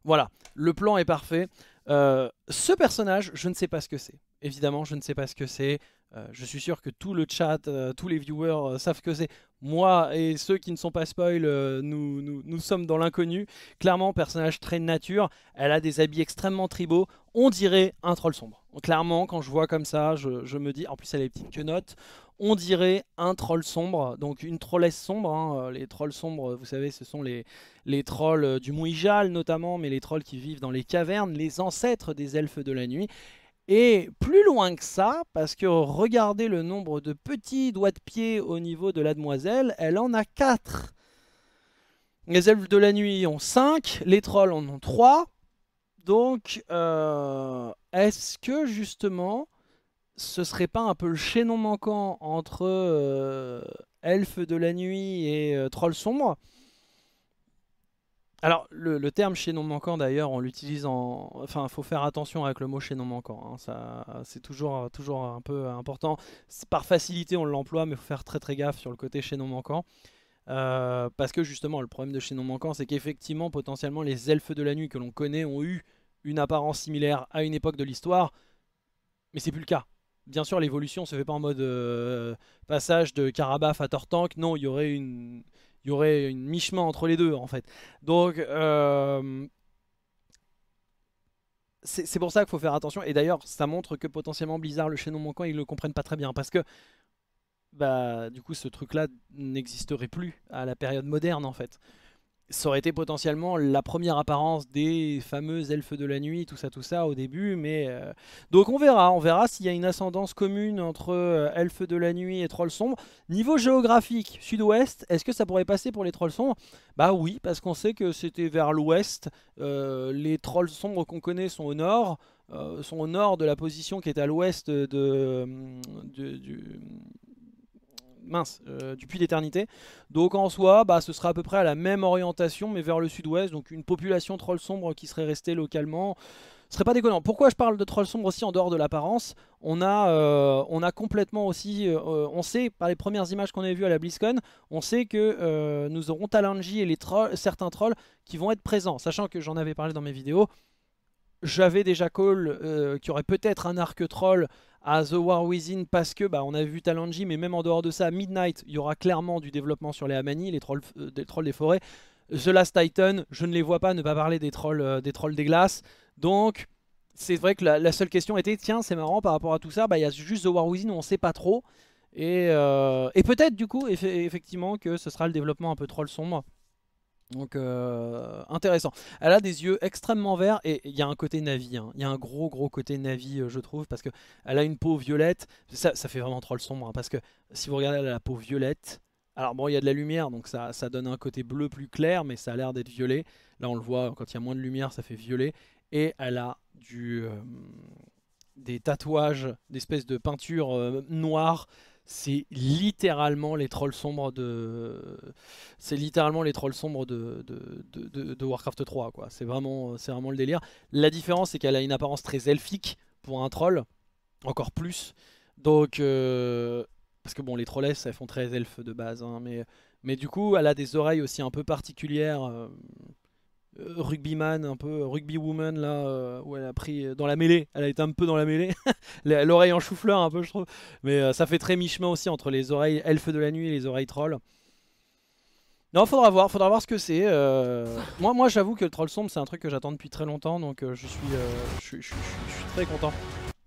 Speaker 2: voilà, le plan est parfait. ce personnage, je ne sais pas ce que c'est. Évidemment, je ne sais pas ce que c'est. Euh, je suis sûr que tout le chat, euh, tous les viewers euh, savent que c'est. Moi et ceux qui ne sont pas spoil, nous, nous, sommes dans l'inconnu. Clairement, personnage très nature. Elle a des habits extrêmement tribaux. On dirait un troll sombre. Clairement, quand je vois comme ça, je, me dis... En plus, elle a les petites quenottes. On dirait un troll sombre, donc une trollesse sombre. Hein. Les trolls sombres, vous savez, ce sont les, les trolls du Mouijal notamment, mais les trolls qui vivent dans les cavernes, les ancêtres des elfes de la nuit. Et plus loin que ça, parce que regardez le nombre de petits doigts de pied au niveau de la demoiselle, elle en a 4. Les elfes de la nuit ont 5, les trolls en ont 3. Donc, euh, est-ce que justement, ce serait pas un peu le chaînon manquant entre euh, elfes de la nuit et euh, trolls sombres alors, le, le, terme non manquant, d'ailleurs, on l'utilise en... Enfin, il faut faire attention avec le mot chaînon manquant. Hein. Ça, c'est toujours, toujours un peu important. Par facilité, on l'emploie, mais il faut faire très très gaffe sur le côté chaînon manquant. Euh, parce que justement, le problème de chaînon manquant, c'est qu'effectivement, potentiellement, les elfes de la nuit que l'on connaît ont eu une apparence similaire à une époque de l'histoire. Mais c'est plus le cas. Bien sûr, l'évolution se fait pas en mode euh, passage de Karabaf à Tortank. Non, il y aurait une il y aurait une mi-chemin entre les deux en fait. Donc euh, c'est pour ça qu'il faut faire attention. Et d'ailleurs, ça montre que potentiellement Blizzard, le chaînon manquant, ils le comprennent pas très bien. Parce que bah, du coup, ce truc-là n'existerait plus à la période moderne en fait ça aurait été potentiellement la première apparence des fameux elfes de la nuit, tout ça, tout ça au début. Mais euh, donc on verra, on verra s'il y a une ascendance commune entre euh, elfes de la nuit et trolls sombres. Niveau géographique, sud-ouest, est-ce que ça pourrait passer pour les trolls sombres Bah oui, parce qu'on sait que c'était vers l'ouest. Euh, les trolls sombres qu'on connaît sont au nord. sont au nord de la position qui est à l'ouest de, du, mince, depuis du Donc en soi, bah, ce sera à peu près à la même orientation, mais vers le sud-ouest. Donc une population troll sombre qui serait restée localement. Ce serait pas déconnant. Pourquoi je parle de troll sombre aussi en dehors de l'apparence on a, euh, on a complètement aussi, euh, on sait par les premières images qu'on avait vues à la BlizzCon, on sait que euh, nous aurons Talanji et les trolls, certains trolls qui vont être présents, sachant que j'en avais parlé dans mes vidéos, j'avais déjà call euh, qui aurait peut-être un arc troll à The War Within parce que bah, on a vu Talanji, mais même en dehors de ça, Midnight, il y aura clairement du développement sur les Amani, les trolls, euh, des, trolls des forêts. The Last Titan, je ne les vois pas ne pas parler des trolls, euh, des, trolls des glaces. Donc, c'est vrai que la, seule question était, tiens, c'est marrant par rapport à tout ça, bah, il y a juste The War Within où on ne sait pas trop. Et, peut-être du coup, effectivement, que ce sera le développement un peu troll sombre. Donc euh, intéressant. Elle a des yeux extrêmement verts et il y a un côté Navi. Hein. Il y a un gros gros côté Navi euh, je trouve parce que elle a une peau violette. Ça, fait vraiment le sombre hein, parce que si vous regardez elle a la peau violette. Alors bon il y a de la lumière donc ça, donne un côté bleu plus clair mais ça a l'air d'être violet. Là on le voit quand il y a moins de lumière ça fait violet. Et elle a du, euh, des tatouages, d'espèces de peinture noire c'est littéralement les trolls sombres de c'est littéralement les trolls sombres de, de, Warcraft 3 quoi c'est vraiment c'est vraiment le délire la différence c'est qu'elle a une apparence très elfique pour un troll encore plus donc euh, parce que bon les trolls, elles font très elfes de base hein, mais mais du coup elle a des oreilles aussi un peu particulières euh, euh, rugbyman, un peu woman là, euh, où elle a pris euh, dans la mêlée. Elle a été un peu dans la mêlée. L'oreille en chou un peu, je trouve. Mais ça fait très mi-chemin aussi entre les oreilles elfes de la nuit et les oreilles trolls. Non, faudra voir, faudra voir ce que c'est. moi, moi j'avoue que le troll sombre, c'est un truc que j'attends depuis très longtemps, donc je, suis, je, je, suis très content.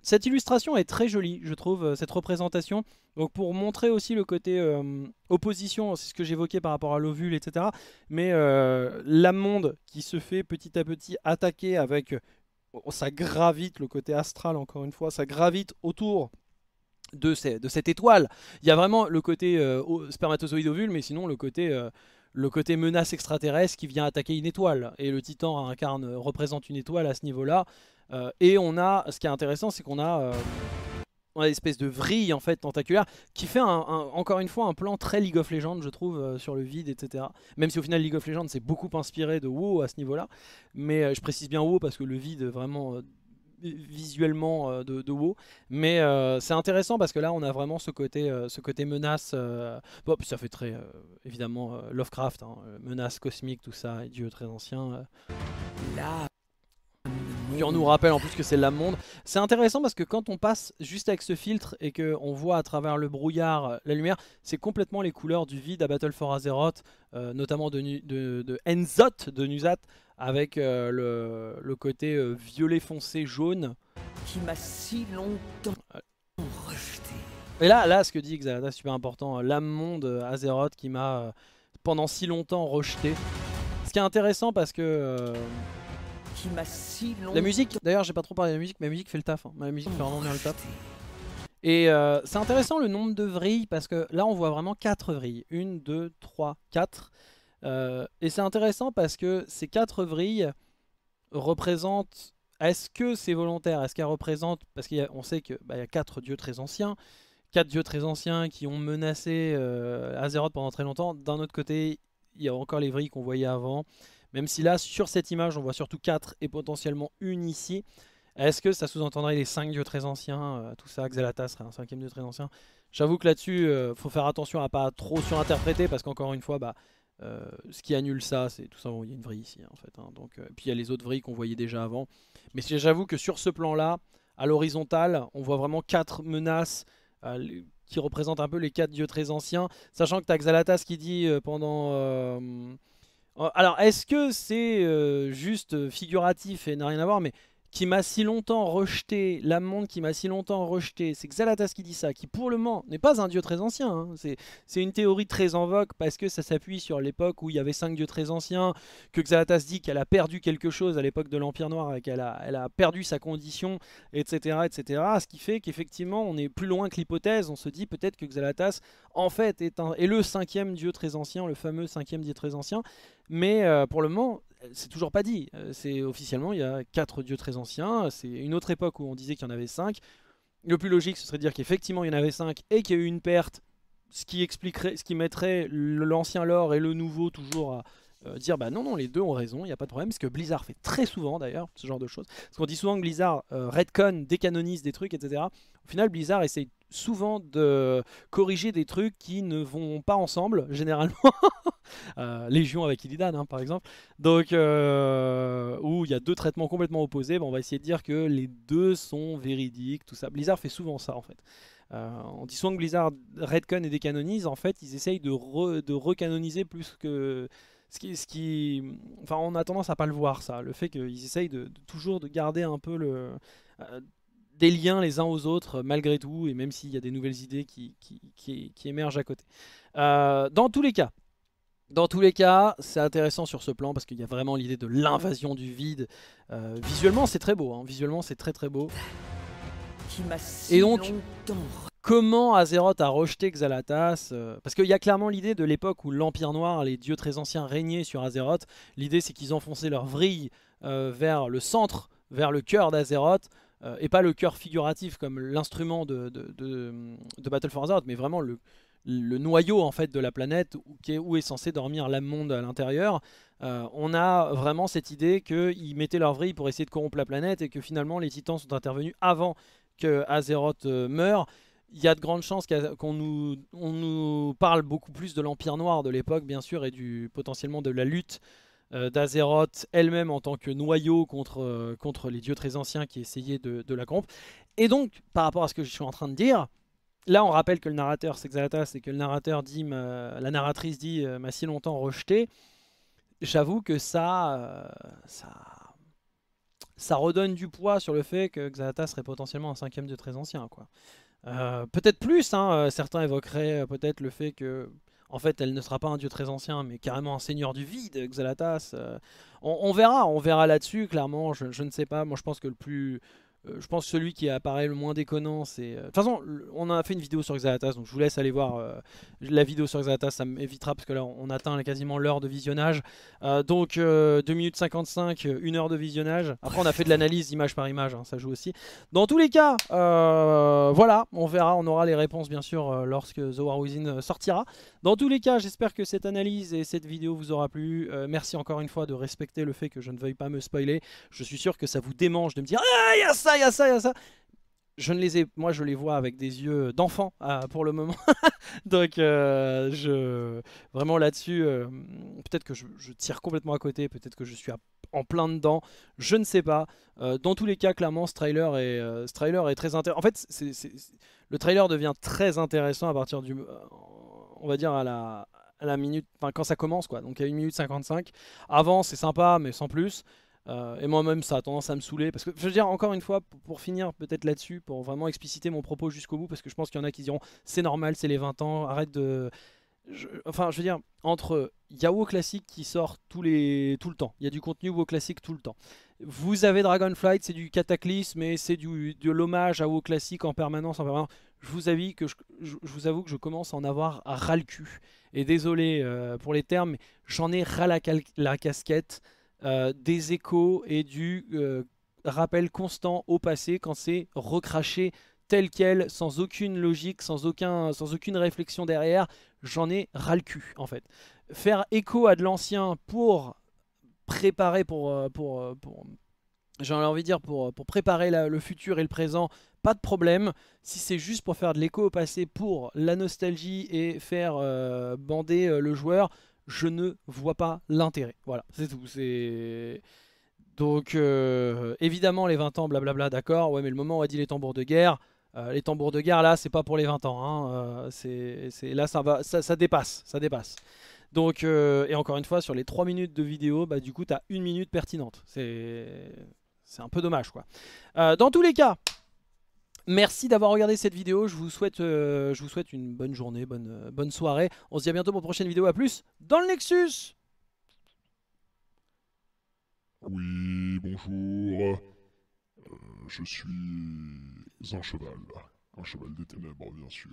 Speaker 2: Cette illustration est très jolie, je trouve, euh, cette représentation. Donc pour montrer aussi le côté euh, opposition, c'est ce que j'évoquais par rapport à l'ovule, etc. Mais euh, la l'amande qui se fait petit à petit attaquer avec... Oh, ça gravite, le côté astral encore une fois, ça gravite autour de, cette étoile. Il y a vraiment le côté spermatozoïde ovule, mais sinon le côté le côté menace extraterrestre qui vient attaquer une étoile. Et le titan incarne, représente une étoile à ce niveau-là. Euh, et on a, ce qui est intéressant, c'est qu'on a, euh, une espèce de vrille en fait tentaculaire qui fait encore une fois un plan très League of Legends, je trouve, euh, sur le vide, etc. Même si au final League of Legends s'est beaucoup inspiré de WoW à ce niveau-là, mais je précise bien WoW parce que le vide vraiment visuellement de, WoW. Mais c'est intéressant parce que là, on a vraiment ce côté, ce côté menace. bon, puis ça fait très, évidemment, Lovecraft, hein, menace cosmique, tout ça, et dieu très ancien. Là on nous rappelle en plus que c'est l'âme monde. C'est intéressant parce que quand on passe juste avec ce filtre et qu'on voit à travers le brouillard euh, la lumière, c'est complètement les couleurs du vide à Battle for Azeroth, euh, notamment de, de, de Enzot, Nuzat, avec euh, le, côté violet foncé jaune.
Speaker 1: Qui m'a si longtemps
Speaker 2: rejeté. Et là, là, ce que dit Xalata, super important, l'âme monde Azeroth qui m'a pendant si longtemps rejeté. Ce qui est intéressant parce que la musique, d'ailleurs j'ai pas trop parlé de la musique, mais la musique fait le taf. Hein. musique fait le taf. Et euh, c'est intéressant le nombre de vrilles parce que là on voit vraiment 4 vrilles. 1, 2, 3, 4. et c'est intéressant parce que ces 4 vrilles représentent... Est-ce que c'est volontaire Est-ce qu'elles représentent... Parce qu'on sait qu'il bah, y a 4 bah, dieux très anciens. 4 dieux très anciens qui ont menacé euh, Azeroth pendant très longtemps. D'un autre côté, il y a encore les vrilles qu'on voyait avant. Même si là, sur cette image, on voit surtout 4 et potentiellement une ici. Est-ce que ça sous-entendrait les 5 dieux très anciens, euh, tout ça, Xalatas serait un cinquième dieu très ancien J'avoue que là-dessus, il euh, faut faire attention à pas trop surinterpréter, parce qu'encore une fois, bah, euh, ce qui annule ça, c'est tout ça, il y a une vrille ici, en fait. Hein. donc, puis il y a les autres vrilles qu'on voyait déjà avant. Mais j'avoue que sur ce plan-là, à l'horizontale, on voit vraiment 4 menaces qui représentent un peu les 4 dieux très anciens, sachant que tu as Xalatas qui dit pendant... Euh, alors, est-ce que c'est euh, juste euh, figuratif et n'a rien à voir Mais qui m'a si longtemps rejeté, l'amende qui m'a si longtemps rejeté, c'est Xalatas qui dit ça, qui pour le moment n'est pas un dieu très ancien, hein. c'est une théorie très en vogue parce que ça s'appuie sur l'époque où il y avait cinq dieux très anciens, que Xalatas dit qu'elle a perdu quelque chose à l'époque de l'Empire Noir et qu'elle a, perdu sa condition, etc. etc. ce qui fait qu'effectivement on est plus loin que l'hypothèse, on se dit peut-être que Xalatas en fait est, le cinquième dieu très ancien, le fameux cinquième dieu très ancien, mais euh, pour le moment euh, c'est toujours pas dit. Euh, c'est officiellement, il y a quatre dieux très anciens. C'est une autre époque où on disait qu'il y en avait cinq. Le plus logique, ce serait de dire qu'effectivement, il y en avait cinq et qu'il y a eu une perte, ce qui expliquerait, ce qui mettrait l'ancien lore et le nouveau toujours à, euh, dire bah non non les deux ont raison, il n'y a pas de problème, ce que Blizzard fait très souvent d'ailleurs, ce genre de choses. Parce qu'on dit souvent Blizzard euh, redcon, décanonise des trucs, etc. Au final Blizzard essaye souvent de corriger des trucs qui ne vont pas ensemble, généralement. Euh, Légion avec Illidan hein, par exemple. Donc où il y a deux traitements complètement opposés, bah, on va essayer de dire que les deux sont véridiques, tout ça. Blizzard fait souvent ça en fait. on dit souvent que Blizzard redcon et décanonise, en fait ils essayent de, de recanoniser plus que ce qui, ce qui, enfin, on a tendance à pas le voir ça, le fait qu'ils essayent de, toujours de garder un peu le, euh, des liens les uns aux autres euh, malgré tout, et même s'il y a des nouvelles idées qui, qui, émergent à côté. Euh, dans tous les cas, dans tous les cas, c'est intéressant sur ce plan parce qu'il y a vraiment l'idée de l'invasion du vide. visuellement, c'est très beau. Hein. Visuellement, c'est très très beau. et donc, comment Azeroth a rejeté Xalatas euh, Parce qu'il y a clairement l'idée de l'époque où l'Empire Noir, les dieux très anciens régnaient sur Azeroth. L'idée c'est qu'ils enfonçaient leur vrille euh, vers le centre, vers le cœur d'Azeroth, euh, et pas le cœur figuratif comme l'instrument de, Battle for Azeroth, mais vraiment le, noyau en fait de la planète où, est censé dormir l'âme monde à l'intérieur, on a vraiment cette idée qu'ils mettaient leur vrille pour essayer de corrompre la planète et que finalement les titans sont intervenus avant que Azeroth meure il y a de grandes chances qu'on nous, nous parle beaucoup plus de l'Empire Noir de l'époque, bien sûr, et du potentiellement de la lutte euh, d'Azeroth elle-même en tant que noyau contre, euh, contre les dieux très anciens qui essayaient de, la corrompre. Et donc, par rapport à ce que je suis en train de dire, là on rappelle que le narrateur, c'est Xalatas, et que le narrateur dit, la narratrice dit, euh, m'a si longtemps rejeté. J'avoue que ça, ça, ça redonne du poids sur le fait que Xalatas serait potentiellement un cinquième dieu très ancien, quoi. Euh, peut-être plus, hein, euh, certains évoqueraient euh, peut-être le fait que, en fait, elle ne sera pas un dieu très ancien, mais carrément un seigneur du vide, Xalatas. on, verra, on verra là-dessus, clairement, je, je, ne sais pas. Moi, je pense que le plus, euh, je pense que celui qui apparaît le moins déconnant, c'est. Euh, de toute façon, on a fait une vidéo sur Xalatas, donc je vous laisse aller voir euh, la vidéo sur Xalatas, ça m'évitera parce que là on atteint quasiment l'heure de visionnage. donc 2 minutes 55, 1 heure de visionnage. Après, on a fait de l'analyse image par image, hein, ça joue aussi. Dans tous les cas, voilà, on verra, on aura les réponses bien sûr lorsque The War Within sortira. Dans tous les cas, j'espère que cette analyse et cette vidéo vous aura plu. merci encore une fois de respecter le fait que je ne veuille pas me spoiler. Je suis sûr que ça vous démange de me dire Ah, y a ça ça, il y a ça, il y a ça. Je ne les ai, moi je les vois avec des yeux d'enfant euh, pour le moment. Donc euh, je, vraiment là-dessus, euh, peut-être que je, tire complètement à côté, peut-être que je suis en plein dedans, je ne sais pas. dans tous les cas, clairement, ce trailer est, trailer est très intéressant. En fait, le trailer devient très intéressant à partir du, on va dire à la, à la minute, enfin quand ça commence quoi, donc à 1 minute 55. Avant c'est sympa mais sans plus. Euh, et moi-même, ça a tendance à me saouler. Parce que, je veux dire, encore une fois, pour, finir peut-être là-dessus, pour vraiment expliciter mon propos jusqu'au bout, parce que je pense qu'il y en a qui diront c'est normal, c'est les 20 ans, arrête de. enfin, je veux dire, entre Yahoo Classic qui sort tous les, tout le temps, il y a du contenu WoW Classic tout le temps. Vous avez Dragonflight, c'est du cataclysme mais c'est du, de l'hommage à WoW Classic en permanence, Je vous, avoue que je, vous avoue que je commence à en avoir à ras le cul. Et désolé euh, pour les termes, j'en ai ras la, la casquette. Euh, des échos et du euh, rappel constant au passé quand c'est recraché tel quel, sans aucune logique, sans, aucun, sans aucune réflexion derrière, j'en ai ras le cul en fait. Faire écho à de l'ancien pour préparer, pour, euh, pour, j'ai envie de dire pour, préparer le futur et le présent, pas de problème. Si c'est juste pour faire de l'écho au passé pour la nostalgie et faire bander le joueur, je ne vois pas l'intérêt. Voilà, c'est tout. C'est... Donc, euh, évidemment, les 20 ans, blablabla, d'accord. Ouais, mais le moment où on a dit les tambours de guerre, euh, les tambours de guerre, là, c'est pas pour les 20 ans. Hein. Euh, c'est, là, ça, va, ça, dépasse, ça dépasse. Donc, et encore une fois, sur les 3 minutes de vidéo, bah, du coup, tu as une minute pertinente. C'est, c'est un peu dommage, quoi. dans tous les cas, Merci d'avoir regardé cette vidéo. Je vous souhaite, euh, je vous souhaite une bonne journée, bonne, euh, bonne soirée. On se dit à bientôt pour une prochaine vidéo. à plus dans le Nexus
Speaker 1: Oui, bonjour. Euh, je suis un cheval. Un cheval des ténèbres, bien sûr.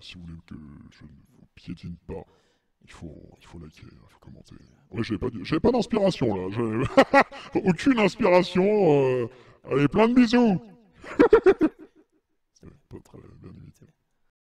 Speaker 1: si vous voulez que je ne vous piétine pas, il faut, il faut liker, hein, il faut commenter. Ouais, j'avais pas, pas d'inspiration, là. Aucune inspiration. Allez, plein de bisous Pas de